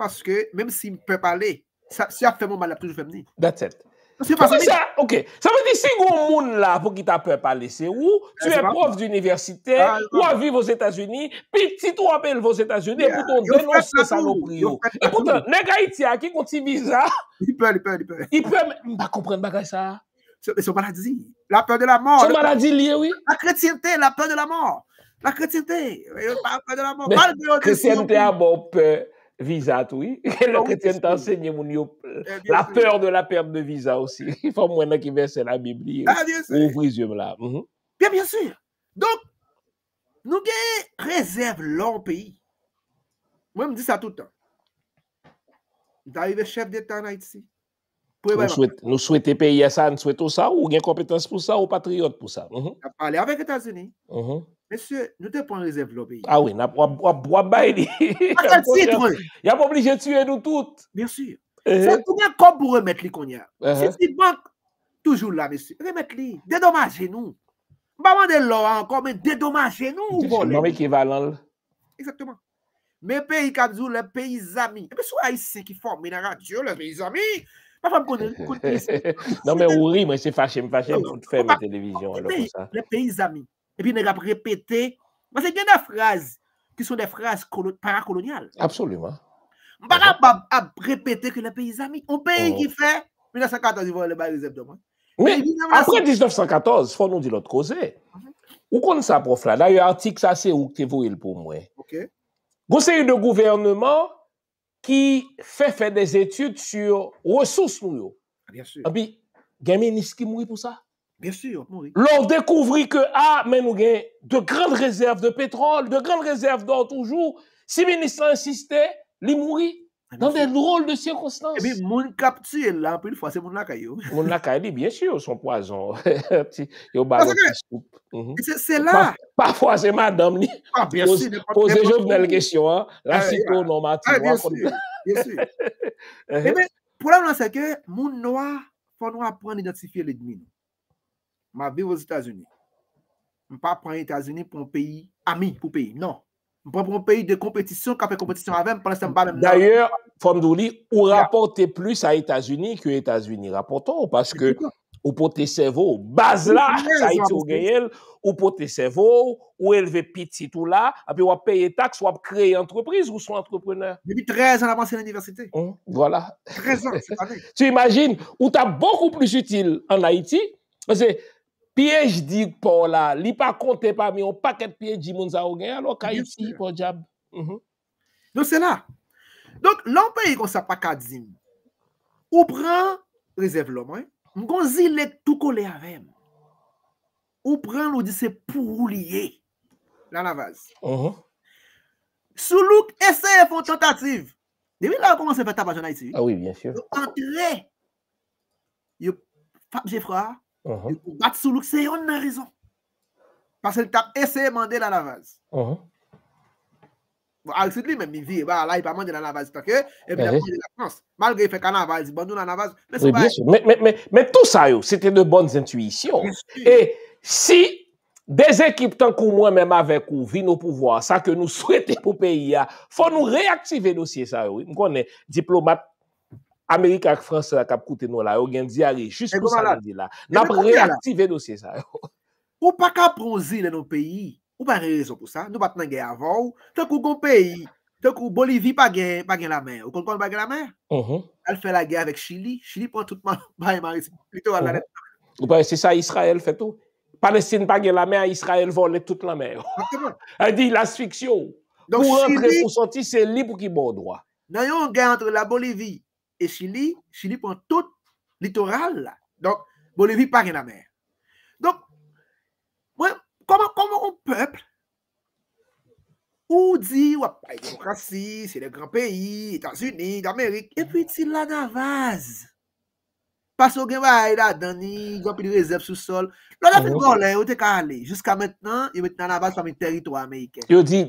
Paske, menm si pe pali, sa sartèmou mou mal aprijou femni. That's it. Ok, sa mwen di si goun moun eh, ah, non. la pou ki ta pe pale se ou, tu e prof d'universite, ou a vive aux Etats-Unis, pi ti tou apel aux Etats-Unis, pouton denon se sa vopri yo. Pouton, oh. ne ga iti a ki konti biza. Ipe, ipe, ipe. Ipe, mba komprende mba kaj sa? Se maladzi. La pe de la mor. Se maladzi liye, oui. La kretientè, la pe de la mor. La kretientè. La pe de la mor. Mal de la mor. La kretientè a bon pe. Vizat, oui. Ah, le chrétien t'enseigne, moun yo. Eh, la peur de la perte de vizat, aussi. Fon mwen a kivèsse la Biblie. Ou vrizye m'la. Bien, bien sûr. Donc, nou genye rezèv lor peyi. Mwen m'di sa toutan. Da yve chèv de tanayt si. E nou souwete peye sa, nou souwete ou sa, ou gen kompetans pou sa, ou patriot pou sa. Mhm. A pale avèk Etats-Unis, mèsyè, mhm. nou te pon rezèv lò peye. A ah wè, nab wab wab wab bay li. A tèl citron. Yab oblije tsyè nou tout. Mèsyè. Mhm. Sè tou nyan kom pou remèt li kon nyan. Sè ti bank, toujou la mèsyè, remèt li. Dedomajè nou. Mbaman de lò ankon, mèy dedomajè nou. Mèy ki valan lò. Eksèptèman. Mèy peyi kan zou lè peyi zami. Mèy e sou a yise ki fòm, mèy nan rat Pa fwa m konen kouti. Nan men ouri, mwen se fache m, fache m, mwen fwe m te devijon. Le peyizami. Epi ne rap repete. Mwen se gen a fraz, ki sou de fraz parakolonial. Absolument. Mwen pa rap repete ki le peyizami. Ou peyik y fe, 1914 y vo le bayi le zepdom. Men, apre 1914, fwa nou di lot kose. Ou kon sa profla. Da yon artik sa se ou kte vou el pou mwen. Ok. Gose yon de gouvernement, qui fait faire des études sur ressources nous. Ah, bien sûr. Et ah, puis, il y a qui mourit pour ça. Bien sûr, mourit. L'on découvrit que, ah, mais nous de grandes réserves de pétrole, de grandes réserves d'or toujours. Si le ministre insistait, il mourit. Dan den rol de sikonstans. Moun kap ti el la, pou yon fwa, se moun lakay yo. Moun lakay li, byensi yo, son pwazon. Yo balo ki souk. Se la. Parfwa se madam ni. Pose jo vnel kesyon. La sito non mati. Byensi yo. Pwlam lan se ke, moun noua fwa noua pou an identifiye lèdmine. Ma viv wèz Itazini. M pa pou an Itazini pou an peyi. Ami pou peyi, nan. propre pays de compétition qui a fait compétition avec pendant D'ailleurs, Fondouli, vous rapportez plus à États-Unis que États-Unis rapportons parce que vous portez cerveau. base là, ça ou gagné, ou pour tes ou élever petit tout là, et puis ou payer taxe, ou créer entreprise, ou soit entrepreneur. Depuis 13 ans avant à l'université. Hein, voilà. 13 ans, Tu imagines, ou t'as beaucoup plus utile en Haïti, parce que Piyej dik pou la, li pa kontepa mi, ou paket piyej dik moun za ou gen, alo ka yu si pou jab. Mhm. Nou se la. Donk, lan pe yi kon sa pakad zin. Ou pran, rezerv lom, mkon zi lek touko le aven. Ou pran lodi se pou roulie. La mhm. la vaz. Sou luk ese yon fond tentative. Demi la ou koman se fè tabajona yi si? A ah oui, bien sûr. Yo antre, yo Fap Jeffra, yo Fap Jeffra, Uh-huh. bat sou louk se yon nan rezon pase l tap ese mande nan avans al sit li men mi vi la yi pa mande nan avans malge yi fe kan avans ban nou nan avans me tou sa yo, se te de bonnes intwisyon e si de zekip tan kou mwen menm aven kou vi nou pouvoa, sa ke nou souete pou peyi ya fò nou reaktive nou siye sa yo mkon ne diplomat Amerika ak Frans a kap koute nou la, ou gen diari, chis pou sa lèvi la. N ap reaktive dosye sa. Ou pa kap ronzi lè nou peyi, ou pa re rezon pou sa, nou bat nan gen avon, te kou goun peyi, te kou Bolivie pa gen la mer, ou kon kon pa gen la mer? Mhm. El fè la gen avèk Chili, Chili pon tout man, ba e man, c'est sa Israel fè tou. Palestine pa gen la mer, Israel vol lè tout la mer. El di las fiksyon. Ou an bre pou santi, se li pou ki bon doa. Nan yon gen antre la Bolivie, E Chili, Chili pou an tout litoral la. Donk, Bolivie pari nan mer. Donk, mwen, koman, koman ou pepl? Ou di, wapay, chokasi, se de gran peyi, Etats-Unis, d'Amerik, epi ti la davaz. pa sou gen wè aè la dani, gwen pi di rezèp sou sol. Lò la fin oh. gwen lè, yo te kan lè. Juska mètenan, yo mètenan anavaz pou mè terito amèyke. Yo di,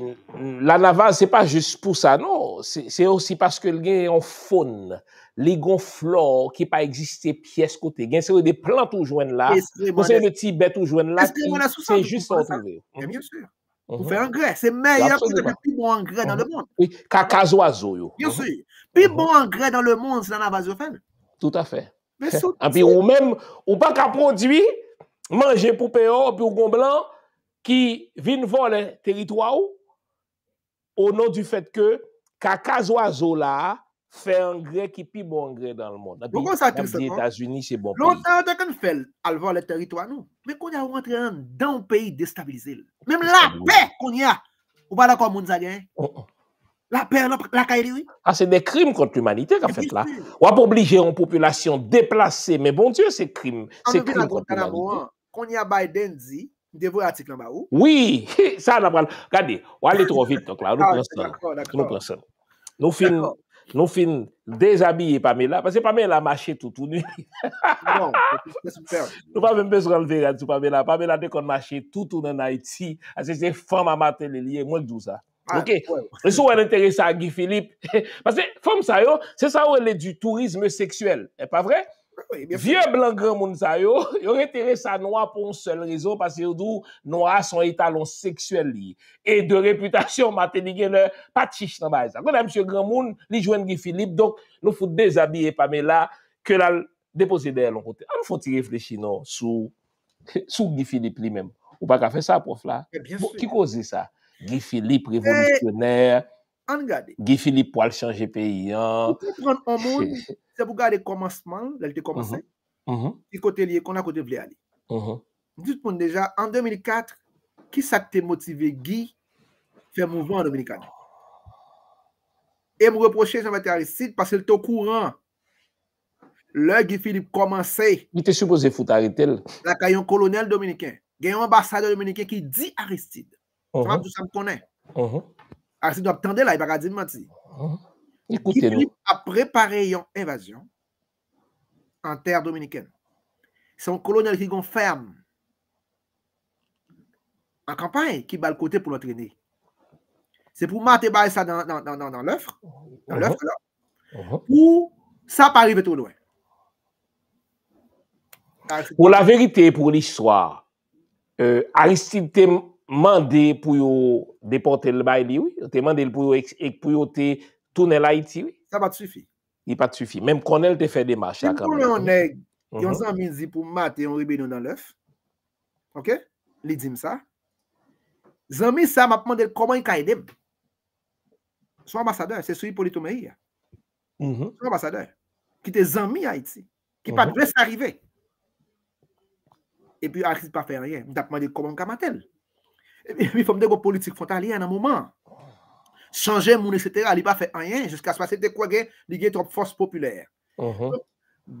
l'anavaz, se pa jist pou sa. Non, se osi paske l gen yon foun, l gen yon flore ki pa egziste piès kote. Gen se wè de plant ou jwen mhm. mhm. bon mhm. bon la, ou se wè de tibèt ou jwen la, se jist pou sa. Mwen fè angrè, se mèyè angrè nan le moun. Ka kazo azo yo. Mwen fè angrè nan le moun, se An ah, pi ou mèm, ou pa ka prodwi, manje pou oh, peyo, ou pi bon bon non? ou gon blan, ki vin vo le teritwa ou, ou nou du fèt ke kakazwa zola fè an gre ki pi bon gre dan l moun. Nou kon sa ki seman, loutan an te kon fel al vo le teritwa nou, men kon ya ou rentre an dan ou peyi destabilize l. Men la pe kon ya, ou ba la kon moun zadyen? Ou oh, an. Oh. La paix, la caillerie. Ah, c'est des crimes contre l'humanité qu'a fait là. On va obliger une population déplacée, mais bon Dieu, c'est crime. C'est crime contre l'humanité. Hein. Quand il y a Biden dit, devoir article en bas Oui, ça n'a pas. Regardez, on va aller trop vite. Donc là, nous ah prenons ça. Nous prenons ça. Nous finissons nous fin déshabiller Pamela, parce que Pamela a marché tout, tout nu. non, c'est super. Nous pas même besoin de lever Pamela. Pamela, dès qu'on marché tout, tout en Haïti, c'est femme à matin, les liens moi, je dis ça. Ah, OK. Et si on intéresse à Guy Philippe, parce que femme ça c'est ça où elle est du tourisme sexuel, n'est pas vrai? Vieux blanc grand y ça yo, aurait intéressé à noir pour un seul réseau parce que nous noir son étalon sexuel Et de réputation, matéligue le pas chiche dans base. Quand monsieur grand il joue avec Guy Philippe, donc nous faut déshabiller Pamela, que la déposer derrière l'autre côté. il ah, faut réfléchir non, sous, sous Guy Philippe lui-même. Ou pas qu'à faire ça, prof là. Qui cause ça? Guy Philippe eh, révolutionnaire. Guy Philippe pour changer pays. Hein. c'est pour garder le commencement, elle il a Du mhm. mhm. côté lié, qu'on a côté voulait aller. Dites-moi mhm. déjà, en 2004, qui ça t'a motivé Guy faire mouvement en Et Et me reprocher, ça m'a Aristide, parce qu'il était au courant. Le Guy Philippe commençait. Il était supposé foutre arrêter. Là, il y a un colonel dominicain. Il y a un ambassadeur dominicain qui dit Aristide. Frans ou Samtonen. Arsidou ap tende la, i bagadine manti. Kipi ap prepare yon evasyon an ter dominiken. Son kolonel kigon ferm an kampany ki bal kote pou l'otreni. Se pou mate bay sa nan l'ofre, nan l'ofre la, ou sa pa rive tou lwen. Pour la verite, pour l'histoire, euh, Aristide Théme Mande pou yo depote l bay li ou? Te mande l pou yo ek pou yo te tonel Haiti ou? Sa va t'sufi. I pa t'sufi. Mem konel te fe dema chakam. Te mpou mhm. yon neg yon zanmi zi pou ma te yon rebe nou nan lef. Ok? Li djim sa. Zanmi sa ma pman del koman yon ka edem. Sou ambasadeur. Se sou yon politoume yi ya. Mhm. Sou ambasadeur. Ki te zanmi Haiti. Ki pa mhm. dres arive. E pi a riz pa fe riyen. Da pman del koman ka matel. Mi fòmde gò politik fòntan li an an mouman. Chanje moun, etc. Li pa fè anyen, jiska spase te kwa gen li gen tròp fòs populèr.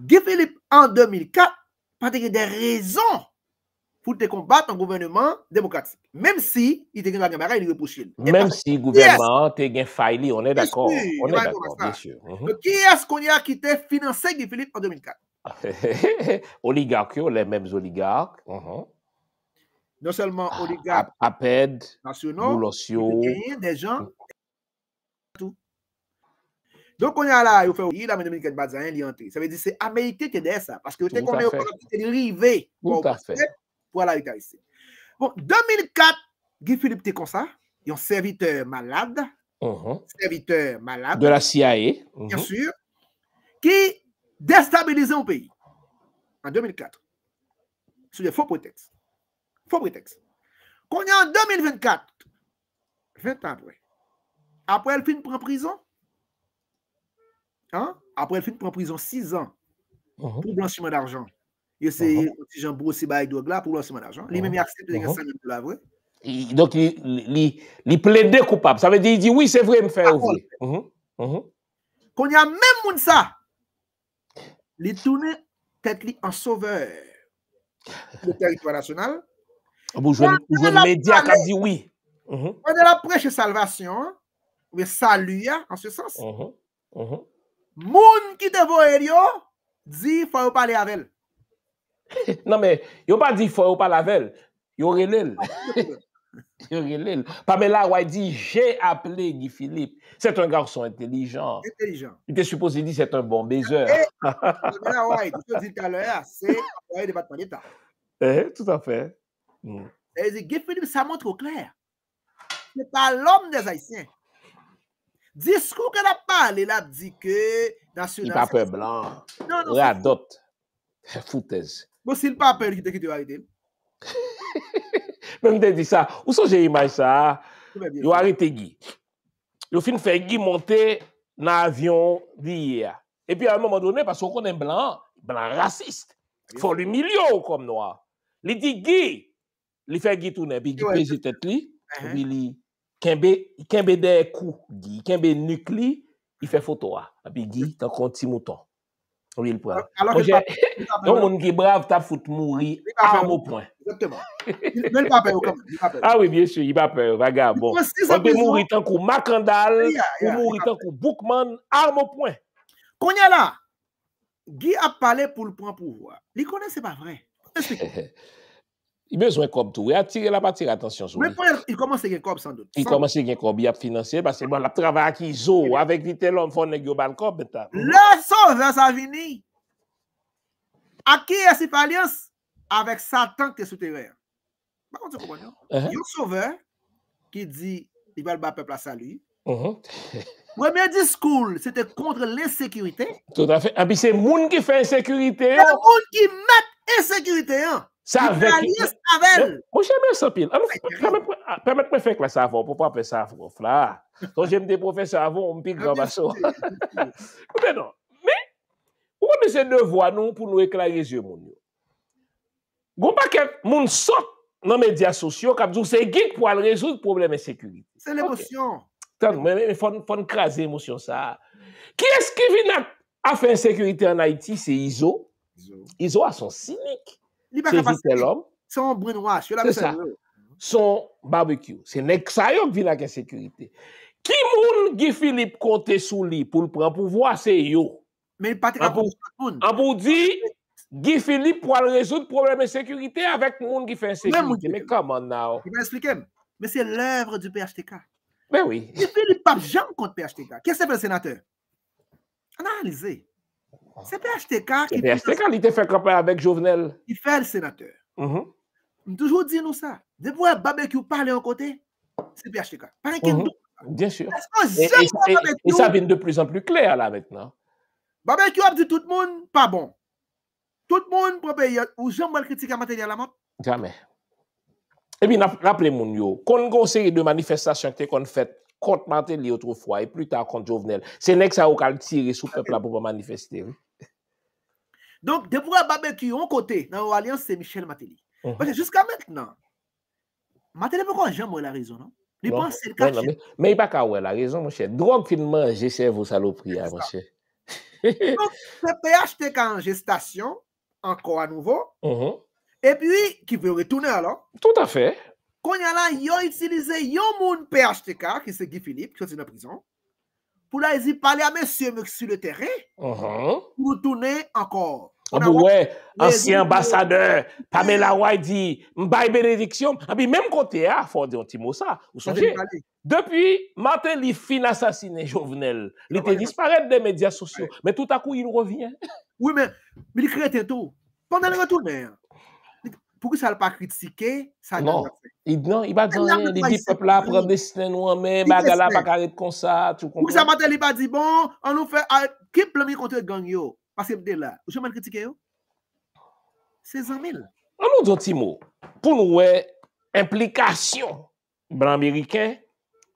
Gif-Filip an 2004 pa te gen de rezon pou te kombat an gouvennman demokratik. Mèm si i te gen la gamara, i li gen pouchil. Mèm si gouvennman te gen fay li, onè d'akon. Onè d'akon, bè chè. Ki as kon y a ki te finanse Gif-Filip an 2004? Oligark yo, le mèm zoligark. Mèm. non seulement ah, oligarques APED, nationaux, Boulosio, des gens, mm. Donc, on y a là, il fait, oublier a mis Dominique Bazin, il est entré. Ça veut dire que c'est Américain qui est ça, parce que tu connais le arrivé pour la ici. Bon, 2004, Guy Philippe était comme ça, un serviteur malade, uh-huh. serviteur malade. De la CIA. Uh-huh. Bien sûr, qui déstabilisait un pays en 2004, sous des faux prétextes. Fon pretexte. Konya en 2024, 20 an vre, apre el fin pran prison, apre el fin pran prison 6 an, pou blansi man d'arjan. Yo se jen brosi baye d'o glas pou blansi man d'arjan. Li mimi akseple gen sanye mou la vre. Donc, li ple de koupab. Sa ve di, di, oui, se vre me fè ou vre. Konya men moun sa, li toune tet li an sauveur pou terri kwa nasyonal, Bonjour, les médias qui dit oui. Mm-hmm. On a prêcher salvation, hein. salut, hein, en ce sens. Mm-hmm. Mm-hmm. Moun qui te voit, dit qu'il faut parler avec elle. non, mais il n'a pas dit qu'il faut parler avec elle. Il y aurait l'aile. Pamela White dit J'ai appelé Guy Philippe. C'est un garçon intelligent. intelligent. Il était supposé dire c'est un bon baiser. Pamela White, tu dis tout à l'heure, c'est un débat de Eh, tout à fait. e zi gif pedib sa moun tro kler se pa lom de zay syen zi skou ke la pal e la di ke nasyon asya yi pape blan moun si l pape l kite kite yo harite moun te di sa ou so jay imaj sa yo harite gi yo fin fe gi monte nan avyon di ye e pi an moun moun donen pason konen blan blan rasist li di gi li fè ghi toune, bi ghi prezite tli, ki mbe de kou ghi, ki mbe nuk li, li fè foto a, api ghi tan konti mouton. Ou li l pou an. Don moun ghi brave ta foute mouri, a fèm ah bon. ou pwen. Ne l pape ou kou mouri. A oui, bie chou, li bape ou, vaga, bon. Mouri tan kou Makandal, mouri tan kou Boukman, a mou pwen. Konya la, ghi ap pale pou l pwen pou wwa, li kone se pa vren. Te spikou. I bezwen kob tou, atire la patire, atensyon sou. Mwen pou yon, yon komanse gen kob san dot. Yon komanse gen kob, yon ap finanse, basen mwen ap travak yon zo, avek di tel om fon nek yon bal kob, betan. Le sove, sa vini. Aki yon sipalyans, avek satan te souterre. Mwen pou yon, yon sove, ki di, yon bal bal pepl la sali, mwen miye di skoul, se te kontre le sekurite. A pi se moun ki fe ensekurite. Se moun ki met ensekurite an. Mwen chanmen se pil Permet mwen fè kwa sa avon Pou pa apè sa avon Ton jemde professeur avon Mwen pil kwa baso Mwen se devwa nou Pou nou eklari zye moun Moun sot Nan medya sosyo Kwa mwen se gig pou al rezou Se probleme seku Fon krasi emosyon sa Ki eski vi nan Afen sekuite an Haiti Se Iso Iso asan sinik C'est pa kapasite Son Se Son barbecue. C'est nek sa yo ki vin ak ensekurite. Ki moun Guy Filip konte sou li pour prendre pou vwa se yo. Men pati kapou sou moun. An pou di... Guy Philippe pour résoudre le problème de sécurité avec le monde qui fait sécurité. Mais comment now? Il va expliquer. Mais c'est l'œuvre du PHTK. Mais oui. Guy Philippe pas jamais contre PHTK. Qu'est-ce que c'est le sénateur? Analysez. CPHTK CPHTK li te fè krapè avèk Jouvenel ki fè l senatèr mhm. m toujou di nou sa de vwè Babekou pa lè an kote CPHTK parèkè ndou gen sè e sa vin de plus an plus klè a la vèt nan Babekou ap di tout moun pa bon tout moun pou jèm wèl kritik an maternè alamant jamè e bi nap lè moun yo kon gò se yè de manifestasyon te kon fèt kont Mateli ou tro fwa, e plus ta kont Jovenel. Se nek sa ou kal tiri sou pepla pou manifeste. Donk, depoura babeku yon kote, nan ou aliansi se Michel Mateli. Juska menk nan, Mateli pou kon jen mwen la rezon, non? Non, non, men yon pa ka mwen la rezon, monshe. Dronk finman, jese voun salopri, monshe. Donk, se pe achete kan jestasyon, anko an nouvo, e pi ki ve retoune alon. Tout afe, konya la yo itilize yo moun PHTK, ki se Guy Philippe, ki choti na prison, pou la ezi pale a mè sye mèk sye le terè, uh-huh. pou toune ankor. Ah, a mou wè, ansi ambassadeur, Pamela Wadi, mbay benediksyon, a ah, bi mèm kote a, fò di an ti mò sa, ou sonje. Depi, mante li fin asasine jovenel, li te dispare de medya sosyo, mè tout a kou il revien. Oui mè, mi li krete to, pandan le mè tou mè, Pou ki sa l pa kritike, sa l non. pa... Non, i ba di pepla pradesne nou anme, bagala pa karek konsa, tout konon. Pou ki sa maten li ba di, bon, an nou fe... Ki plamye kontou e gang yo, pas e bde la? Ou chan man kritike yo? 16 000. An nou don ti mou, pou nou we, implikasyon, blan Ameriken,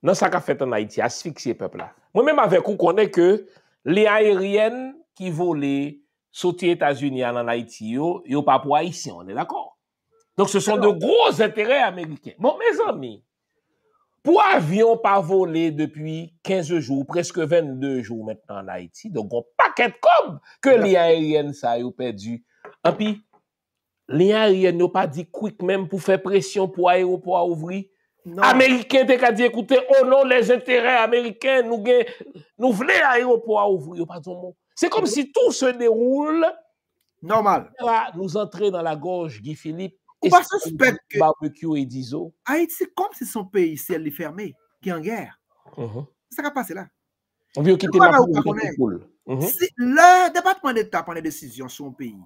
nan sa ka fet an Haiti, asfik si e pepla. Mwen men ma vekou konen ke li aeryen ki vole soti Etasunian an Haiti yo, yo pa pou Aisyen, ane d'akon? Donc ce sont de gros intérêts américains. Bon, mes amis, pour avion pas volé depuis 15 jours, presque 22 jours maintenant en Haïti, donc on paquet comme que les aériennes ça ont perdu. En puis, les n'a pas dit quick même pour faire pression pour aéroport ouvrir. Américain t'es qu'à dit « écoutez, oh non, les intérêts américains, nous, nous voulons aéroport ouvrir. C'est comme si tout se déroule. Normal. nous entrer dans la gorge Guy Philippe Barbeque ou edizo ah, uh-huh. uh-huh. A iti, kom se son peyi sel li ferme Ki an gèr Sa ka pase la La debatman etat Panè desisyon son peyi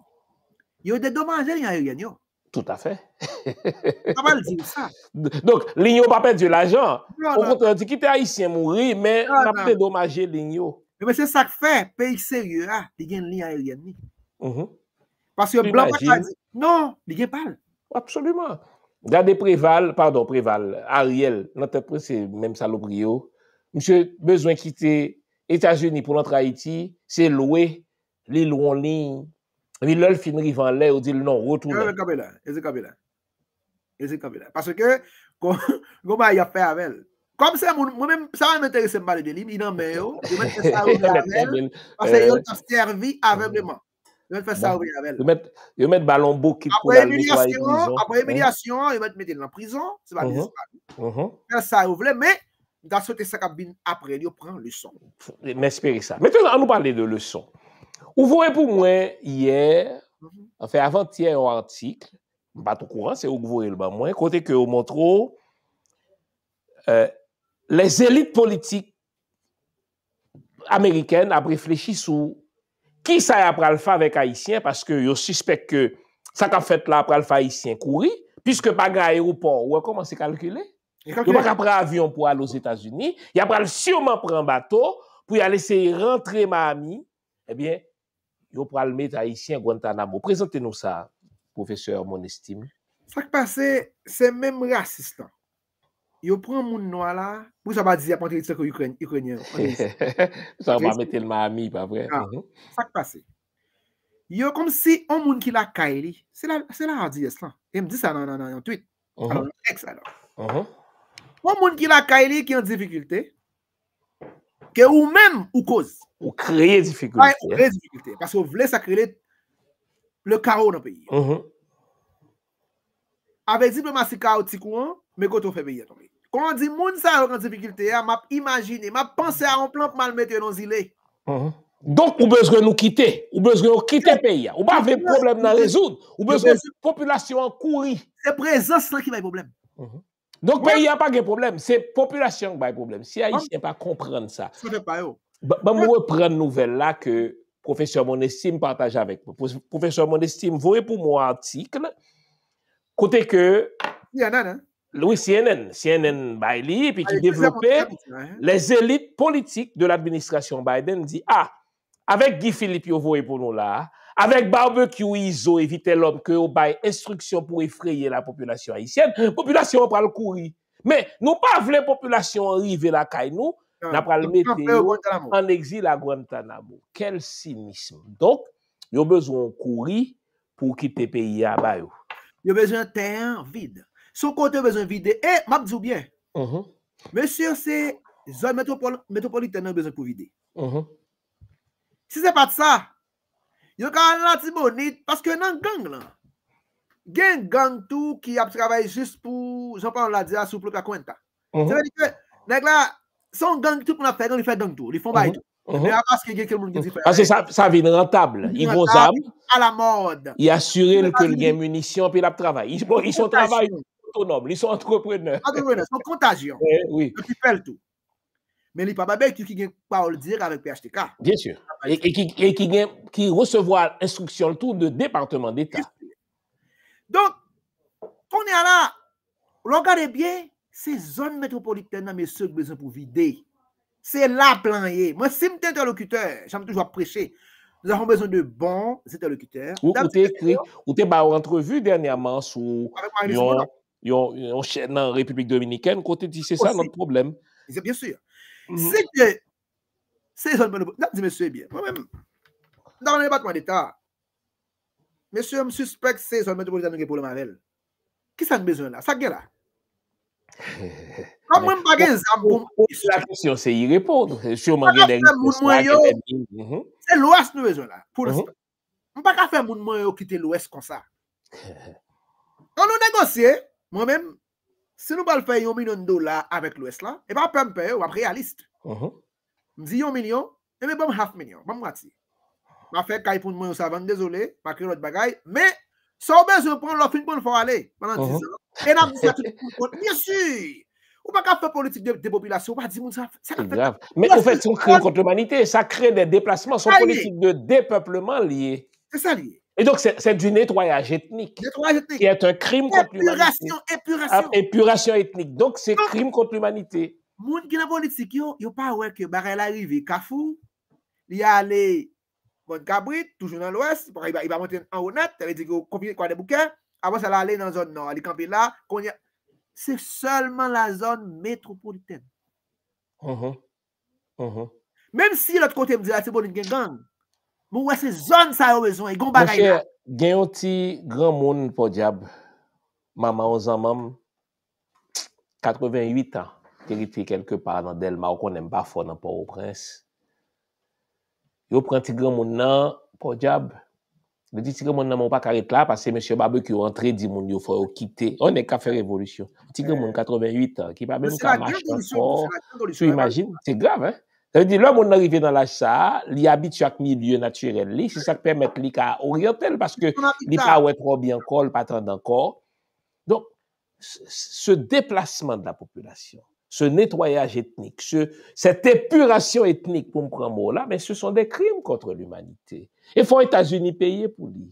Yo de domaje lè aèl gènyo Tout a fè Sa pal di ou sa Donk, lè yon pa pèdjè l'ajan Ou kontè di ki te aïsè mouri Mè na pèdjè domaje lè yon Mè se sak fè, peyi sè yon a Dè gen lè aèl gènyo Non, dè gen pal Absolument. Gade Preval, pardon Preval, Ariel, l'entreprise, c'est même saloprio. Oh. M'sieur, besoin quitter Etats-Unis pour notre Haïti, c'est loué. L'île Ronly, l'île Olfinri van lè, ou dit l'on retourne. Eze kabela, eze kabela. Eze kabela. Parce que goma y apè avèl. Comme ça, mou mèm, ça m'intéresse mbale de l'îme, inambè yo, mèm tè sa ou l'avèl, parce y yo t'observi avèm lèman. Yo met balon bou ki pou la lèkwa yon lison. Apo yon mediasyon, yo met yon lèkwa yon lison. Se ba lèkwa yon lison. Yon sa yon vle, me, yon ta sote sakabine apre, yon pren lèson. Mè espere sa. Mè tè nan an nou pale de lèson. Ou vwè pou mwen, mm-hmm. yè, an fè avantiè yon artik, mpa tou kouran, se ou vwè lèkwa mwen, kote ke ou mwotro, euh, lèz elit politik Ameriken a preflechi sou Ki sa ap pral fa vek Haitien, paske yo suspect ke sa kap fet la ap pral fa Haitien kouri, piske paga aéroport ou a koman se kalkyele. Yo bak ap pral avyon pou al os Etats-Unis, ya pral siouman pran bato pou ya lese rentre ma ami, ebyen yo pral met Haitien Guantanamo. Prezente nou sa, professeur, mon estime. Sa k passe, se mèm racistan. yo pren moun noa la, pou sa dizi ukrainien. Ukrenyen. Sa mettre le ma ami, Ça vre. passer. pase. Yo comme si un moun ki la kae li, la hardiesse là. yes lan. E m di sa nan tweet. Mhm. Mhm. moun ki la kae ki yon difikulte, ke ou même ou cause. Ou créer difficulté. Parce kreye difikulte. Pas ou vle sa kreye le karo nan peyi. Mhm. Ave mais ka ou mais me Kon an di moun sa an nan tipikilte ya, map imagine, map panse a an plan pou mal mette yo nan zile. Donk ou bezre nou kite, ou bezre nou kite peyi ya, ou ba ave problem nan rezoun, ou bezre population kouri. E prezons la ki bay problem. Donk peyi ya pa ge problem, se population bay problem, si a yi se pa komprende sa. Ban mou repren nouvel la ke Profesor Monestim partaje avek. Profesor Monestim vowe pou moun artikel kote ke Yanan an. Louis Siennen, Siennen Bayli, pi ki devlopè les elit politik de l'administrasyon Biden, di, ah, avèk Guy Philippe Yovo et Bonola, avèk Barbecue Iso evite l'homme kè yo bay instruksyon pou effraye la populasyon Haitienne, populasyon pral kouri. Mè, nou pa vle populasyon rive la kay nou, na pral mette yo an exil a Guantanamo. Kèl sinisme. Donk, yo bezon kouri pou kite peyi ya bayou. Yo bezon ten vide. Son kote bezon vide. Eh, map dzoubyen. Uh-huh. Mèchèr se zon metropolite nan bezon pou vide. Uh-huh. Si se pa tsa, yo ka an la di bonit, paske nan gang lan. Gen gang tou ki ap travay jist pou, jen pa an la uh-huh. di a sou pou la kwen ta. Nèk la, son gang tou pou nan fè, gen li fè gang tou, li fon bay tou. E Mèchèr sa, sa vide rentable. I gros ap, i asuril ke li gen munisyon pi la ap travay. I son travay ou. autonomes, ils sont entrepreneurs. Entrepreneurs, ils sont contagions. Eh oui. Ils font tout. Mais pas papabèques qui pas le dire avec PHTK. Bien sûr. Et, qui, et qui, qui recevoir instruction de département d'État. Donc, on est là, regardez bien, ces zones métropolitaines, mais ceux qui ont besoin pour vider. C'est là plein. Moi, si je suis interlocuteur, j'aime toujours prêcher. Nous avons besoin de bons interlocuteurs. Ou tu vous écrit, ou entrevue dernièrement sur. yon chen nan Republik Dominikèn kote di se sa nan problem se gen se son menopolitik nan di men suye bie nan repatman d'Etat men suye msuspek se son menopolitik an gen pouleman vel ki sa nbezoun la? sa gen la? nan mwen bagen zan pou mwen mwen bagen moun mwen yo se lwes nbezoun la mwen bagen moun mwen yo kite lwes kon sa an nou negosye Mwen men, se nou bal fè yon milyon dola avèk l'Ouest la, e ba pèm pè, wap realist. Mzi yon milyon, e mè bom half milyon, bom mwati. Mwa fè kaj foun mwen yon savan, desole, pa kri yon lot bagay, me, sa oubez yon pon, lò foun pon fò alè, men an disyo, e nan mwen sè yon pou kon. Mwen sè, ou pa ka fè politik de depopilasyon, ou pa di moun sa fè. Mwen fè yon kontremanite, sa kre de deplasman, sa politik de depopleman liye. E sa liye. Et donc, c'est du nettoyage etnik. Nettoyage etnik. Qui est un crime contre l'humanité. Épuration, épuration. Ah, épuration etnik. Donc, c'est ah. crime contre l'humanité. Moun ki la politik yo, yo pa wèk yo, barè la rivi, kafou, li a alè, kon kabwit, toujoun nan l'ouest, i ba montè an honat, te ve di yo, konpilè kwa de boukè, avans alè alè nan zon nan, alè kampè la, kon yè. C'est seulement la zon métropolitène. Hon, hon. Hon, hon. Mèm si l'otre kontè m'dize, a ti boli Moun wese zon sa yo bezon e gomba rayna. Monsher, gen yon ti gran moun pou diab. Maman ozan moun. 88 an. Teri te kelke par nan del. Mou konen bafon nan pou ou prens. Yon pren ti gran moun nan pou diab. Men di ti gran moun nan moun pa karek la. Pase Monsher Babou ki yo rentre di moun. Yon fò yo kite. On ne ka fè revolution. Ti gran moun 88 an. Ki pa ben mou ka marchan pou. Sou imagine? Se grav eh? Lè moun n'arrivé nan l'achat, li habite chak mi lye naturel li, si chak pèmète li ka oryantel, paske li pa ouè probi anko, l'patran d'ankor. Don, se deplasman d'la populasyon, se netoyaj etnik, se tepuration etnik pou mpran mò la, men se son de krim kontre l'umanite. E fòn Etats-Unis peye pou li.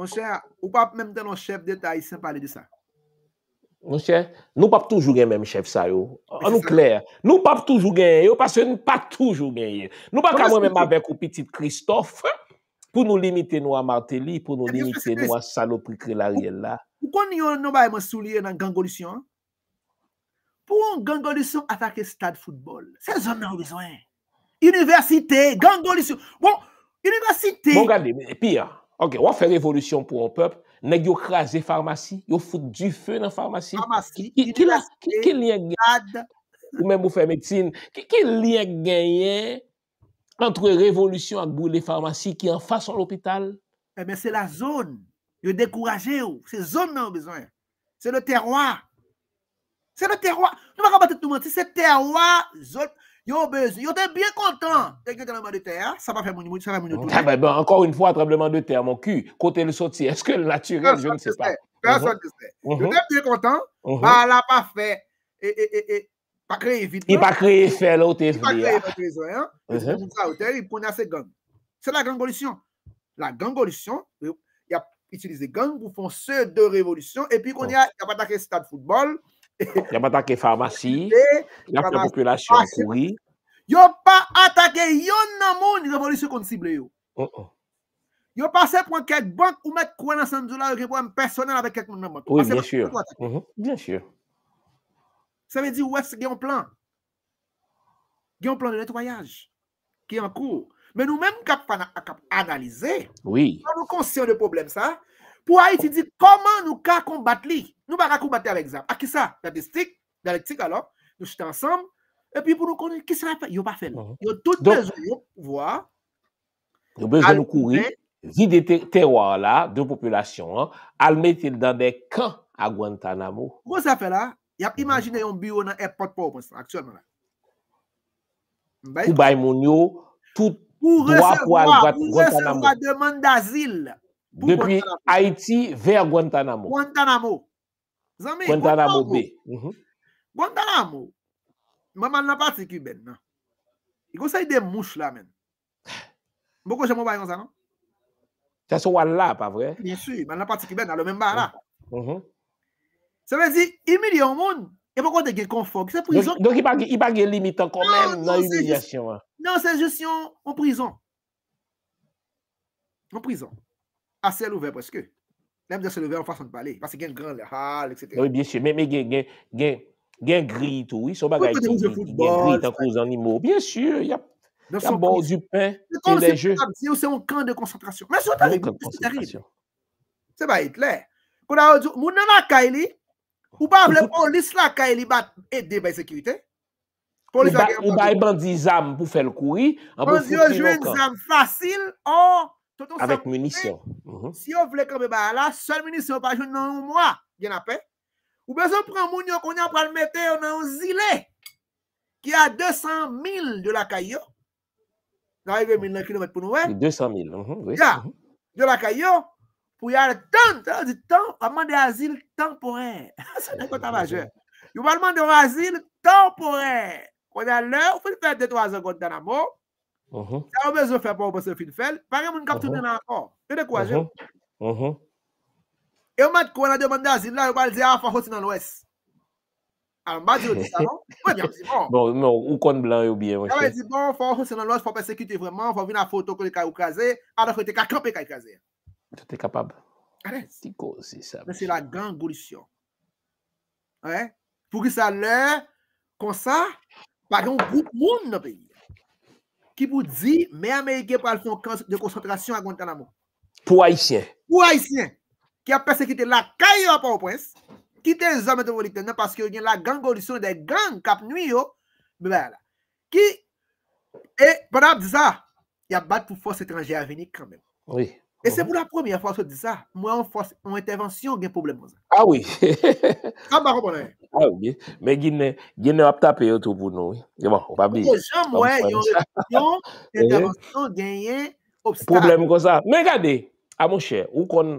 Monsè, ou pa mèm den an chèv detay se pale di sa? Monsye, nou pa p'toujou gen men mèm chef sa yo. An nou kler. Nou pa p'toujou gen yo, pasè nou pa toujou gen yo. Nou pa kamon men mèm avèk ou piti Christophe pou nou limite nou a Martelly, pou nou limite nou a salopri kre l'ariel la. Pou kon yon nou ba yon monsou liye nan gangolisyon? Pou yon gangolisyon atake stad foutbol? Se zon nan ou lizwen? Universite, gangolisyon. Bon, universite. Bon, gade, pi ya. Ok, wan fè revolution pou yon pep. Nèk yo krasè farmasi? Yo foute di fè nan farmasi? Farmasi, ki di laske, kou mè mou fè medsine, ki ki liye ganyè antre revolution ak bou le farmasi ki an fason l'opital? Eh mè, se la zon, yo dekourajè ou, se zon nan wè zon, se le terroi, se le terroi, nou mè ka batè tout mè, se se terroi, zon... Yo besoin, yo t'es bien content. T'es un tremblement de terre, ça va faire mon ça va mon ah, ben, encore une fois tremblement de terre mon cul, côté le sorti. Est-ce que le naturel, je ne sais pas. Personne ne sait. Yo t'es bien content, bah là pas fait et et et pas créé vite. Il pas créé fait l'autre Il pas créé pas créé hein. Il connaît ses gangs. C'est la grande révolution. La grande révolution, il a utilisé gang pour faire de révolution et puis qu'on y a pas attaqué stade football. Yon pa take farmasy, la population koui. Yon pa take yon nan moun yon volisyon kon sible yo. Yon pa se pon kek bank ou met kouen nan san zola yon kon personel avek kek moun nan moun. Oui, bien sûr. Se ve di ou es gen plan. Gen plan de netoyage. Ki en kou. Men nou menm kap analize. Oui. Nan nou konsyon de problem sa. Ha? Pou a iti di, koman nou ka kombat li? Nou ba ka kombatè a l'exemple. A ki sa? Statistik, dialektik alop. Nou chite ansamb. E pi pou nou konen, ki sa la fè? Yo pa fè la. Bon. Yo tout bezon yo pou vwa. Yo bezon nou kouri. Vi de terroir la, de popülasyon. Al metil dan de kan a Guantanamo. Mou sa fè la? Yap imagine yon biyo nan Airport Powerhouse. Aksyon man la. Mou bay moun yo. Mou resevwa. Mou resevwa deman d'azil. Mou se fè la. Depuis Haïti vers Guantanamo. Guantanamo. Zami, Guantanamo, B. Mhm. Guantanamo. Maman n'a pas de Non? Il conseille des mouches là, même. Ben. Beaucoup j'aime pas ça, non? Ça ce là, pas vrai? Bien sûr, maman n'a pas Cubain dans le même bar là. Mhm. Mhm. Ça veut dire, humilier au monde. Et pourquoi tu es confort? C'est prison. Donc, il n'y a pas de limite quand même dans l'humiliation. Hein. Non, c'est juste en prison. En prison. Ase louve preske. Lem de se louve an fason de pale. Pase gen grand le hal, etc. Oui, bien sûr. Men gen gri toui. Sou bagay gen gri tankou zan nimo. Bien sûr. Y a bon du pain. Y bon a bon du jeu. Si ou se yon kan de konsentrasyon. Mè sou t'arrive. Mè sou t'arrive. Se ba Hitler. Kou na ou di ou mounen akay li. Ou ba ble pou l'isla akay li bat edde bay sekirite. Ou ba e bandi zam pou fèl koui. Ponsi yo jwen zam fasil. Ou... Oh! Avec munitions. Mm -hmm. Si vous voulez camper bah, là, seul munitions par jour dans un mois, bien la paix. Ou besoin prendre moun qu'on a pour le mettre dans un zilet qui a 200 000 de la caillou. J'arrive 1000 km pour nous. 200 000. Mm -hmm, oui. yeah. mm -hmm. De la caillou pour y aller tant du temps, on demander asile temporaire. C'est un quota majeur. Vous va demander asile temporaire. On a l'heure, vous faites 2-3 ans contre la mort. Yon uh-huh. bezou fè pa ou pa se fin fèl Fè gen moun kap tounen uh-huh. nan anko Fè de kwa jè Yon uh-huh. e mat kou anade yon bandazil la Yon bal zè a fò fò sinan ou es An badi yon di sa lan Yon mwen jan bon. bon, non, di bon Fò fò sinan ou es fò persekite vreman Fò vin a fotou kon yon kaj ukaze Adan fò yon te kakampè kaj kaze Te te kapab Se la gangolisyon Fò ki sa lè Kon sa Fò agyon goup moun nan peyi qui vous dit, mais Américains pour faire de concentration à Guantanamo. Pour Haïtiens. Pour Haïtiens. Qui a persécuté la caille à Port-au-Prince, qui était les hommes volonté, parce qu'il y a la gang coalition des gangs cap nuit, ben qui, et pendant ça, il y a battu pour force étrangère à venir quand même. Oui. E se pou la premier fwa se di sa, mwen yon fwa, yon intervensyon genye problem goza. Awi. A bako bonen. Awi, men gine, gine wap tape yo tou pou nou. Yon mwen, wap li. Mwen yon fwa, yon intervensyon genye problem goza. Men gade, amon chè, ou kon,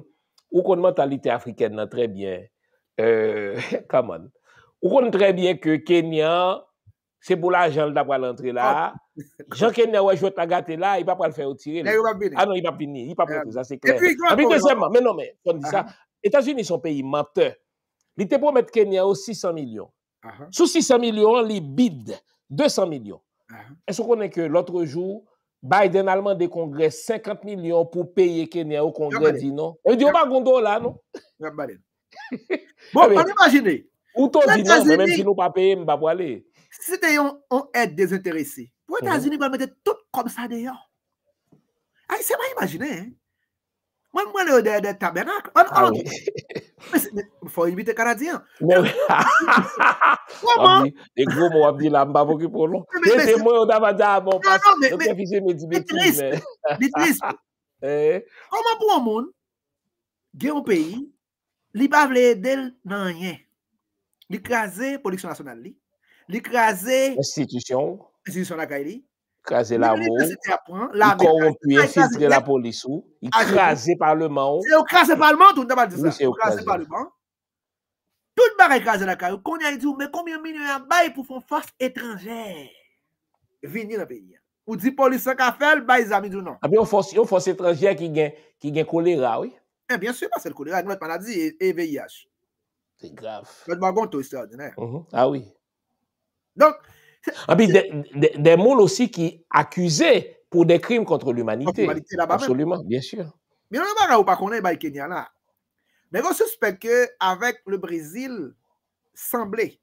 ou kon mentalite Afriken nan trè bien, eee, euh, kaman, ou kon trè bien ke Kenya, se pou la janl dapwa l'antre la... Jean Kenya ouais ta gâté là, il va pas le faire tirer. Ah non, il va finir, il va pas ah. ça c'est clair. Et puis deuxièmement, mais non mais on dit ça, ah. États-Unis sont pays menteur. Il te promet Kenya 600 millions. Ah. Sous 600 millions, ils bident 200 millions. Est-ce qu'on est que l'autre jour Biden a demandé congrès 50 millions pour payer Kenya au congrès dit non. Il dit on va gondo là non. Bon, eh on imagine. Ou t'en dit non, même si nous pas payer, on va pas aller. C'était un aide désintéressé Ou mhm. etazini ba mette tout kom sa de yo? Ay seman imagine. Mwen mwen e o de tabenak. Mwen an. Foy jibite Karadjian. Mwen mwen. Mwen mwen. E gro moun ap di la ah, mba bon, vokiponon. E te mwen yon davan ja a moun pas. Non, mwen mwen. E triz. E triz. E. Mwen mwen eh? pou moun ge yon peyi li bavle del nanye. Li kaze politikson nasyonal li. Li kaze... Institusyon. kaze la moun, yi koronpuyen, yi kaze par leman, yi kaze par leman, tout bar yi kaze la kajou, konye yi di ou, mè konbyon minyo yon bay pou fon fos etranjè, vini nan peyi, ou di polis se ka fel, bay zami di ou nan. A bi yon fos etranjè ki gen kolera, oui? Ben, eh, bien sou, mwen pan a di EVIH. C'est grave. Mwen pan a di EVIH. Ah, oui. Donk, Ah, plus, des, des, aussi qui accusaient pour des crimes contre l'humanité. Absolument, bien sûr. Mais on ne va pas connaître bah, le Kenya là. Mais on suspecte qu'avec le Brésil, semblait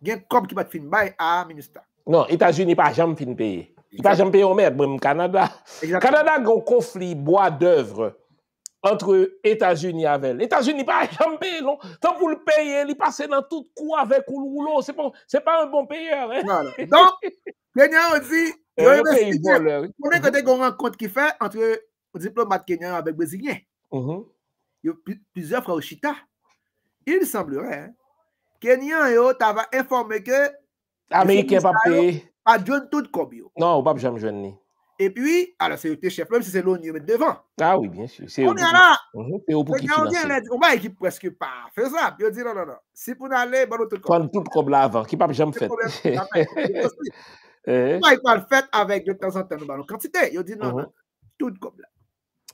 il y a un cop qui va finir à ministre. Non, les États-Unis pas jamais fin payer. Ils pas jamais payer au maire, même Canada. Exactement. Canada a un conflit bois d'œuvre entre Etats-Unis avel. Etats-Unis pa jambe, non? Ton pou l'peye, l'y passe nan tout kou avek ou l'oulo. Se pa un bon peyeur, he? Non, non. Eh, bon, Kenyan ouzi, yon yon de sti, yon de kote yon renk kont ki fe entre diplomat Kenyan yon avek Brezilyen. Yon pizè fra ou Chita. Yon yon semblerè, he? Kenyan yon, ta va informe ke Amerikè pa peye. A djoun tout koubi yon. Non, wap jam jwen ni. E pi, ala se yo teche plem se se lon nye met devan. A, ah oui, bien sûr. On yal mhm, la. On yal pou ki finanse. On yal di, on va ekip preske pa. Fez la, pi yo di, non, non, non. Si pou n'ale, ban nou tou kon. Kwan tout kon bla avan. Kipap jem fete. On yal kwan fete avek yo tenzantan nou ban nou. Kwan ti te, yo di, non, mhm. non. Tout kon bla.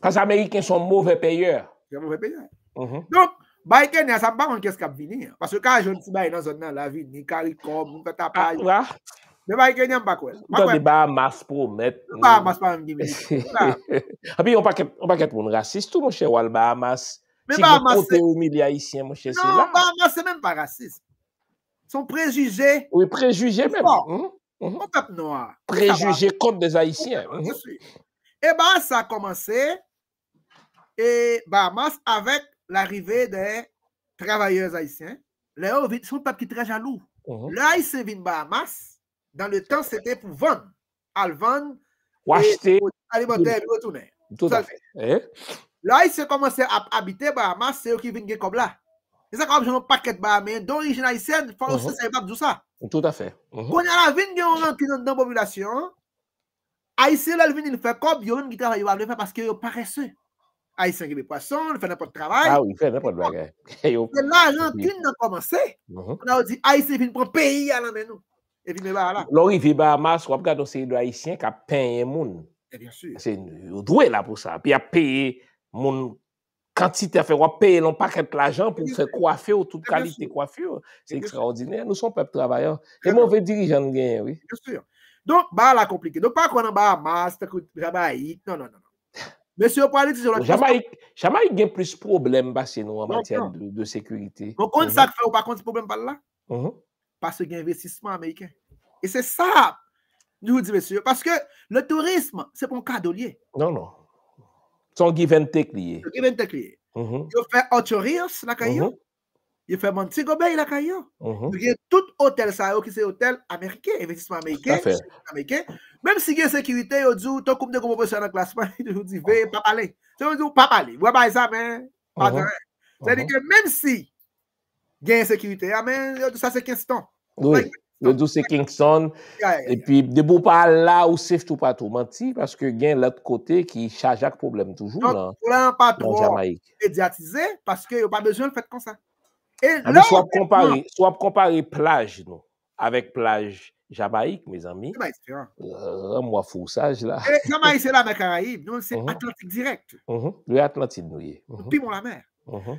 Kans Ameriken son mouve peye. Son mouve peye. Mhm. Don, ba iken ya sa ban an kes kap vini. Pas yo ka joun ti bay nan zon nan la vini. Kari kom, mou peta pa. A, ah, ou a ah. Mais Bahamas Kanye Bahamas pas quoi Pourquoi Pourquoi Bah Mass promet. Pas Bah pas raciste tout mon cher Wal Bahamas. Mais Bahamas. mon Non, Bahamas, c'est même pas raciste. Son préjugé, oui, préjugé même. On compte pas noir. Préjugé contre les Haïtiens. Mm. Eh bien, Et ça a commencé et Bahamas avec l'arrivée des travailleurs haïtiens, les ouvriers sont pas qui très jaloux. Mm. Là ils s'en Bahamas Dan le tan eh? se te pou van. Al van. Ou achte. Ou talibote. Ou toutoune. Toutoune. La aise komanse abite ba ama se yo ki vin gen kob la. Se sa kwa ap jounou paket ba amen. Don rejena aise, faw se se evap dousa. Toutoune. Kouni al avin gen ou rentin nan popolasyon. Aise lal vin il fe kob. Yo vin gita fay yo avin le fe paske yo pare se. Aise gen be pwason. Fe nepo de travay. A ou fe nepo de bagay. Se la rentin nan komanse. Kouni al avin di aise vin pou peyi al anmen nou. E vime ba a la. Lori vime ba a mas, wap gado se yi de haisyen ka penye moun. E bien sûr. Se yi dwe la pou sa. Pi a peye moun kantite a fe. Wap peye loun pa kèp l'ajan pou se kwafe ou tout kalite kwafe ou. Se ekstraordinè. Nou son pep travayan. E moun ve dirijan gen, oui. Bien sûr. Donk ba la komplike. Donk pa konan ba a mas, te kout jabayik. Non, non, non. Mè se yo pwale ti se lò. Jamayik gen plis problem ba se nou an matiyan de sekurite. Non, konn sa kfe ou pa konn se problem parce qu'il y a investissement américain. Et c'est ça, je vous dis, monsieur, parce que le tourisme, c'est pour un cadolier. Non, non. Son give and take lié. Son give and take lié. Mm -hmm. fait la caillou. Mm -hmm. Il fait Montego Bay, la caillou. Mm -hmm. Il y a tout hôtel, ça, qui c'est hôtel américain, investissement américain, américain. Même si il y a sécurité, il dit, tant qu'on vous professeur dans classement, il vous oh. ben, dit, pas parler. Je vous dire, pas parler. Vous voyez ça, mais pas de mm-hmm. C'est-à-dire mm-hmm. que même si gain sécurité amen ah, euh, ça c'est Kingston oui le 12 c'est Kingston et puis debout pas là ou siff tout partout menti parce que gain l'autre côté qui charge avec problème toujours pas Jamaïque médiatisé parce qu'il n'y a pas besoin de faire comme ça et ah, soit vous soit plage avec plage Jamaïque mes amis un mois faussage là Jamaïque c'est euh, là des Caraïbes c'est uh-huh. Atlantique direct uh-huh. le Atlantique et puis mon la mer uh-huh.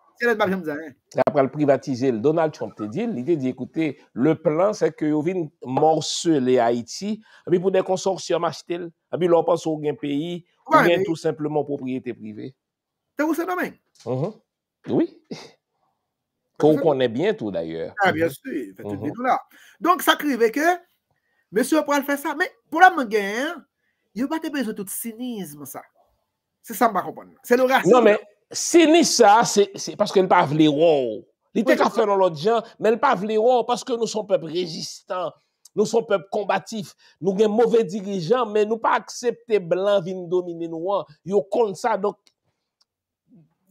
apre al privatize le Donald Trump te dile li de di ekoute, le plan se ke yo vin morsele Haiti api pou den konsorsiyon mashtel api lor panso gen peyi ou gen tout simplement propriete prive mm-hmm. ah, mm-hmm. mm-hmm. te ou se nomen? oui kon konen bientou d'ayor donc sa krive ke monsi apre al fè sa pou la mongen, yo batte bezo tout sinisme sa, se sa mba kompon se nou rasyon Se ni sa, se paske l'pav l'erou. Li te ka fè nan l'odjan, men l'pav l'erou paske nou son pep resistan. Nou son pep kombatif. Nou gen mouve dirijan, men nou pa aksepte blan vin domine nou an. Yo kon sa, dok...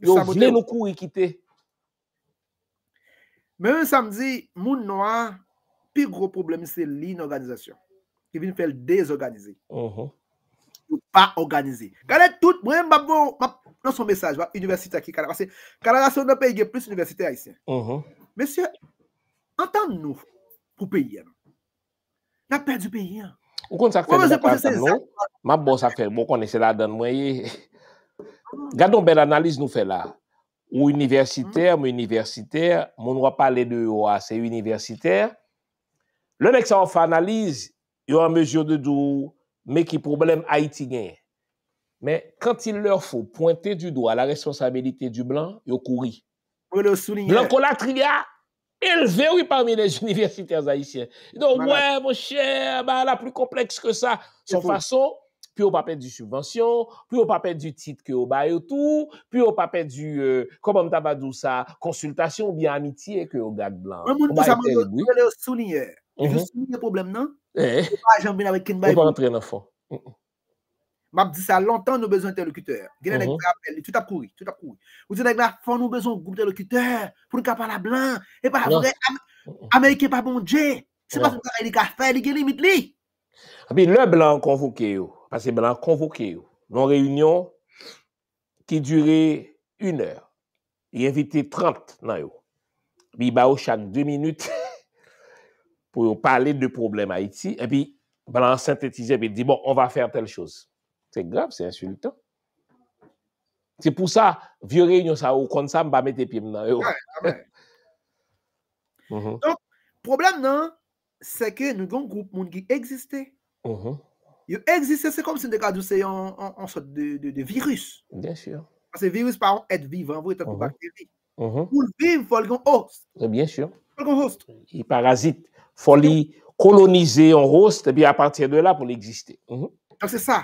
Yo vle nou kou ikite. Men, un samzi, moun nou an, pi gro probleme, se lin organizasyon. Ki vin fèl dezorganize. Ou uh-huh. hou. ou pa organize. Gale tout, mwen mabou, mabou nan son mesaj, mba, universite aki, karalase, karalase ou nan peyege, plus universite a isen. Uh-huh. Mesye, an tan nou, pou peyege, nan peyege pou peyege. O kon sa kwen nou, mabou sa kwen, mbo kone se la dan mwen eh. ye, gadon bel analise nou fe la, ou universite, mbe hmm. universite, mbe nou a pale de yo ah, a, se universite, le nek sa ou fa analise, yo an mejo de dou, yo an mejo de dou, mais qui problème haïtien. Mais quand il leur faut pointer du doigt la responsabilité du blanc, ils courent. Blanc Colatria, élevé oui, parmi les universitaires haïtiens. Donc, ouais, mon cher, bah, la plus complexe que ça. Son façon, puis au pas du subvention, puis au pas du titre que au bail tout, puis on pas perdre du euh, comment dit ça, consultation ou bien amitié que au gars blanc. Oui, on je suis le problème, non? Je ne vais pas rentrer dans le fond. Je dis ça longtemps, nous avons besoin d'interlocuteurs. Mm-hmm. Tout a couru, tout a couru. Vous dites que fond, nous besoin d'un groupe d'interlocuteurs pour nous parler blanc. Et pas vrai, américain par pas bon Dieu. C'est pas ce que vous café dit, il y a des limites. Ah ben, le blanc convoqué, parce que le blanc convoqué, une réunion qui durait une heure. Il invité 30 dans Il y a chaque deux minutes. pou yon pale de problem a iti, epi, balan sintetize, epi di, bon, on va fer tel chos. Se grab, se insultan. Se pou sa, vyore yon sa ou konsam, ba met epim nan yo. Donc, problem nan, se ke nou yon group moun ki egziste. Yo egziste, se kom si nou dekade ou se yon sort de virus. Densir. Se virus par an, et vivan, ou et ato bakteri. Ou l'vim fol yon host. Densir. Fol yon host. Yon parasit. Fò li kolonize an rost, bi a patye de la pou li egziste. Al se sa,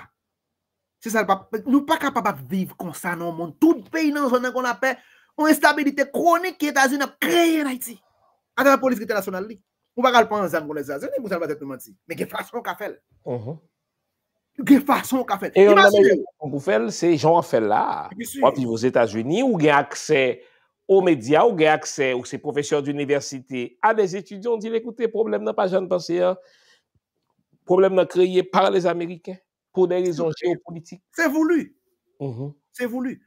se sa, nou pa kapap ap viv konsa nan moun, tout pey nan zonan kon apè, an instabilite kronik ki etazin ap kreye nan iti. Atan la polis ki te lasonan li, mou bagal pan an zangon le zazen, mou zan batet moun iti, me ge fason ka fel. Ge fason ka fel. E yon ane, an pou fel, se jan wafel la, wapiv ou etazini, ou gen akse... aux médias, ou gain accès, ou ses professeurs d'université, à des étudiants, on dit, écoutez, problème n'a pas jeune pensée, hein? problème n'a créé par les Américains pour des raisons géopolitiques. C'est voulu. Mm-hmm. C'est voulu.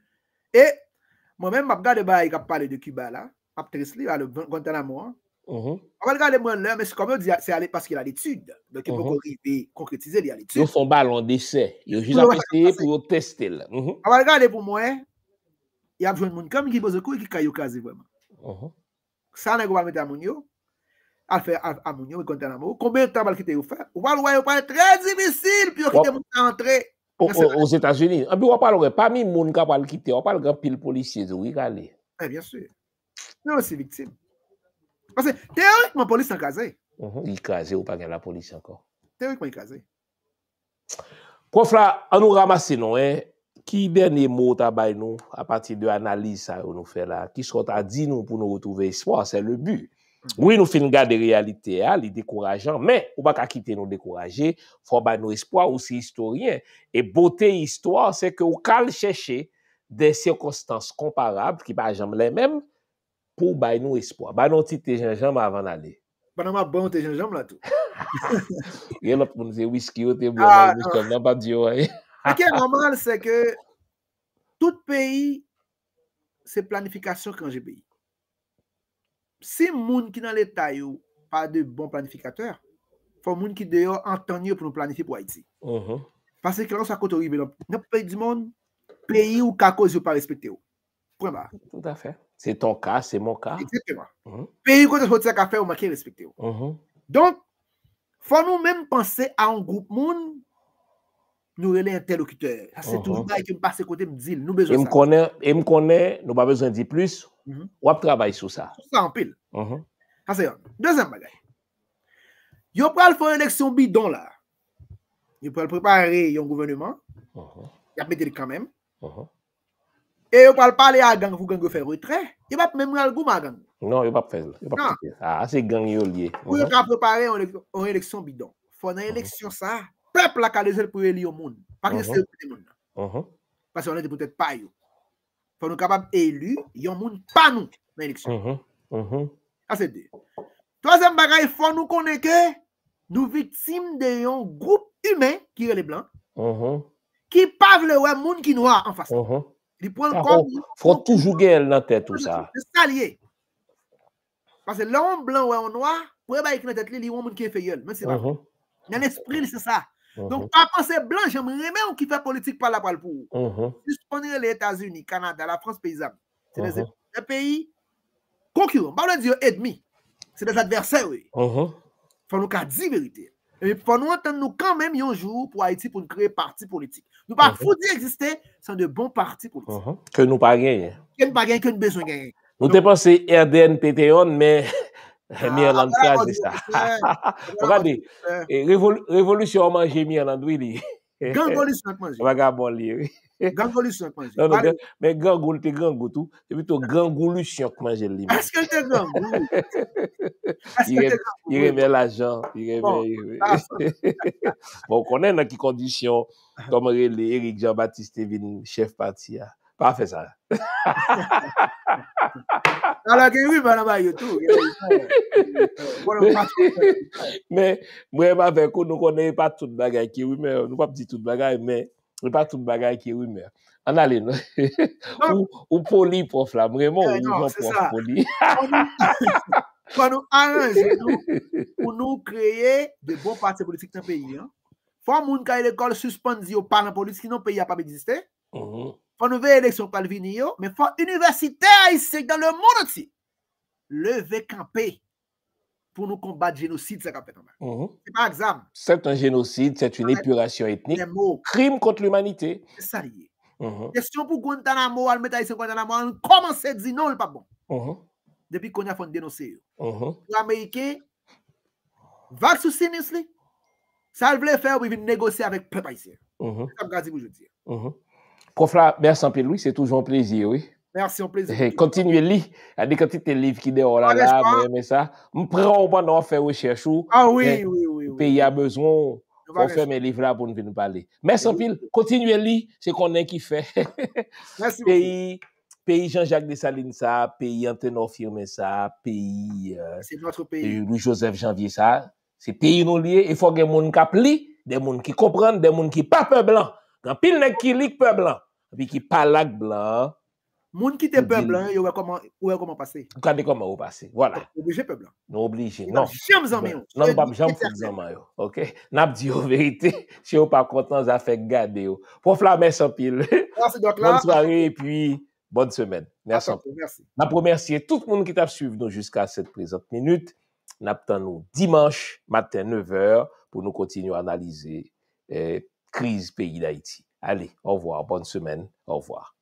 Et moi-même, je regarde bah, il a parlé de Cuba là, actrice là, le Guantanamo. Hein? Mm -hmm. On va regarder moi là, mais comme on dit, c'est parce qu'il a l'étude. Donc, il mm mm-hmm. arriver, concrétiser, l'étude. Ils font en décès. Ils ont juste apprécié pour tester là. On mm-hmm. va regarder pour moi, y ap jwen moun ka mi ki boze kou e ki kayo kaze vweman. Sa nan gwa pal mette a moun yo, al fe a moun yo, konbe yon tabal ki te yon fè, wal woye wap pale tre zimisil, pi yon ki te moun ta antre. Os Etats-Unis, an pi wap pale wè, pa mi moun ka pal ki te, wap pale wap pale pil polisye zi wik ale. Eh, bien sûr. Nan wè se vitim. Pase, te orikman polis an kaze. Yon kaze wap pale la polis an kon. Te orikman yon kaze. Kof la, an nou ramase nou e, ki berni mot a bay nou a pati de analize sa yo nou fe la, ki sot a di nou pou nou retouve espoir, se le bu. Mm. Oui, nou fin gade realite, li dekorajan, men, ou bak akite nou dekoraje, fò bay nou espoir, ou se historien, e bote espoir, se ke ou kal chèche de sèkostans komparab, ki bay jamb lè mèm, pou bay nou espoir. Bay nou ti bon te jenjamb avan alè. Bay nan ma ban ou te jenjamb la tou? Yen la pou nou se whisky ou te bonan, ou se jenjamb nan pa diyo a eh. ye. Aki an normal se ke tout peyi se planifikasyon kan je peyi. Se moun ki nan letay yo pa de bon planifikater, fò moun ki deyo an tanye pou nou planifi pou Haiti. Fase ki lan sa koto ribe, nan peyi di moun peyi ou kakòs yo pa respekte yo. Pwen ba. Se ton ka, se mon ka. Peyi ou kote svo tse ka fe, ou maken respekte yo. Don, fò nou mèm panse a an goup moun Nou re le interlokiteur. Ase mhm. toujman ki m'passe kote m'dil. Nou bezo sa. E m'kone, nou ba bezo di plus, wap mhm. trabay sou sa. Sou sa anpil. Ase yon. Mhm. Dezen bagay. Yo pral fò re leksyon bidon la. Yo pral prepare yon gouvennman. Ya pete li kamem. E yo pral pale a gang fò gang fè retre. Yo bat memre al goum a gang. Non, non. Ah, yo bat fè. Yo bat fè. Ase gang yon liye. Yo pral prepare yon re leksyon bidon. Fò nan re leksyon sa. Pepl la ka le zèl pou uh-huh. uh-huh. yon moun. Pari se yon moun nan. Pari se yon lèdè pou tèt pa yon. Fò nou kapab elu, yon moun panout nan eleksyon. A se de. Troazèm bagay fò nou konè ke nou vitsim de yon group humè ki yon lè blan. Ki uh-huh. pavle wè moun ki nou wè an fasa. Fò toujou gèl nan tèt ou sa. Fò toujou gèl nan tèt ou sa. Pari se lè yon blan wè yon noy pou yon moun ki fè yon. Nan espril se sa. Mhm. Don, pa panse blan, jèm remè ou ki fè politik pa la palpou. Mhm. Jis ponre le Etats-Unis, Kanada, la France paysanne. Mhm. Se de zè peyi, konkuron. Ba wè diyo, edmi. Se de zè adversè, wè. Fa nou ka di verite. Fa nou anten nou kanmèm yonjou pou Haiti pou nou kreye parti politik. Nou pa foudi eksiste, san de bon parti politik. Ke nou pa genye. Ke nou pa genye, ke nou beso genye. Nou te panse RDN PT1, men... Ah, Mirland ah, crasé ça. Regardez, eh, révolution a mangé Mirland, oui. Gangoli s'est mangé. Vagabon, oui. Gangoli s'est mangé. Non, non, mais Gangoli était gangou tout. C'est plutôt Gangoli s'est mangé. Est-ce que était gangou? Il remet l'argent. Il remet. Bon, on connaît dans quelles conditions, comme Eric Jean-Baptiste est chef parti. Ah. Pa fe sa wi la. Alake yi wim anabay yo tou. Mwen mwen vekou, nou konen yi e pa tout bagay ki wime. Nou pa pti tout bagay, men. Yi e pa tout bagay ki wime. Anale nou. Ou poli pof la. Mwen mwen eh, ou yi non, pou poli. Fwa nou ananze nou. Fwa nou kreye be bon part se politik tan peyi. Fwa moun ka yi e lekol suspensi ou panan politik ki nou peyi apapediste. Mwen mhm. mwen. kon nouve eleksyon kalvini yo, men fwa universite aisek dan lè moun ati, lè ve kampè, pou nou kombat genosid se kampè ton mè. Mm-hmm. Se pa exam. Sè t'un genosid, sè t'un epurasyon ah etnik, krim kont l'umanite. Sa liye. Mm-hmm. Jestyon pou Gwantanamo, almet aisek Gwantanamo, an komansè dzi nou l'pabon. Mm-hmm. Depi kon ya foun denosé yo. Mm-hmm. L'Amerike, vaks ou sinisli, sa l'vle fè wivin negose avèk pèp aisek. Mm-hmm. Profra, mersan pilou, se toujou an plezi, oui. Mersan plezi. Kontinuè li, adi kante te liv ki de orala, mwen mè sa. Mpran ou ban nou an fè wè chèchou. Ah, oui, oui, oui. Pè, y a bezon pou fè mè liv la pou nou vè nou pale. Mersan pilou, kontinuè li, se konen ki fè. Mersan pilou. Pè, Pè, Jean-Jacques de Saline sa, Pè, Antenor firme sa, Pè, Louis-Joseph Janvier sa. Se Pè y nou liye, e fò gen moun kap li, den moun ki kompran, den moun ki pape blan. Kan pil qui ki peuple blanc, qui palak blanc. Moun qui te peuple blanc, comment wè comment passer. comment Voilà. Obligé peuple Non obligé. Non. Non pas main, OK. la vérité, si suis pas content fait garder yo. Prof la Bonne soirée et puis bonne semaine. Merci. Merci. remercier tout le monde qui t'a suivi jusqu'à cette présente minute. nap dimanche matin 9h pour nous continuer à analyser eh, crise pays d'Haïti. Allez, au revoir, bonne semaine, au revoir.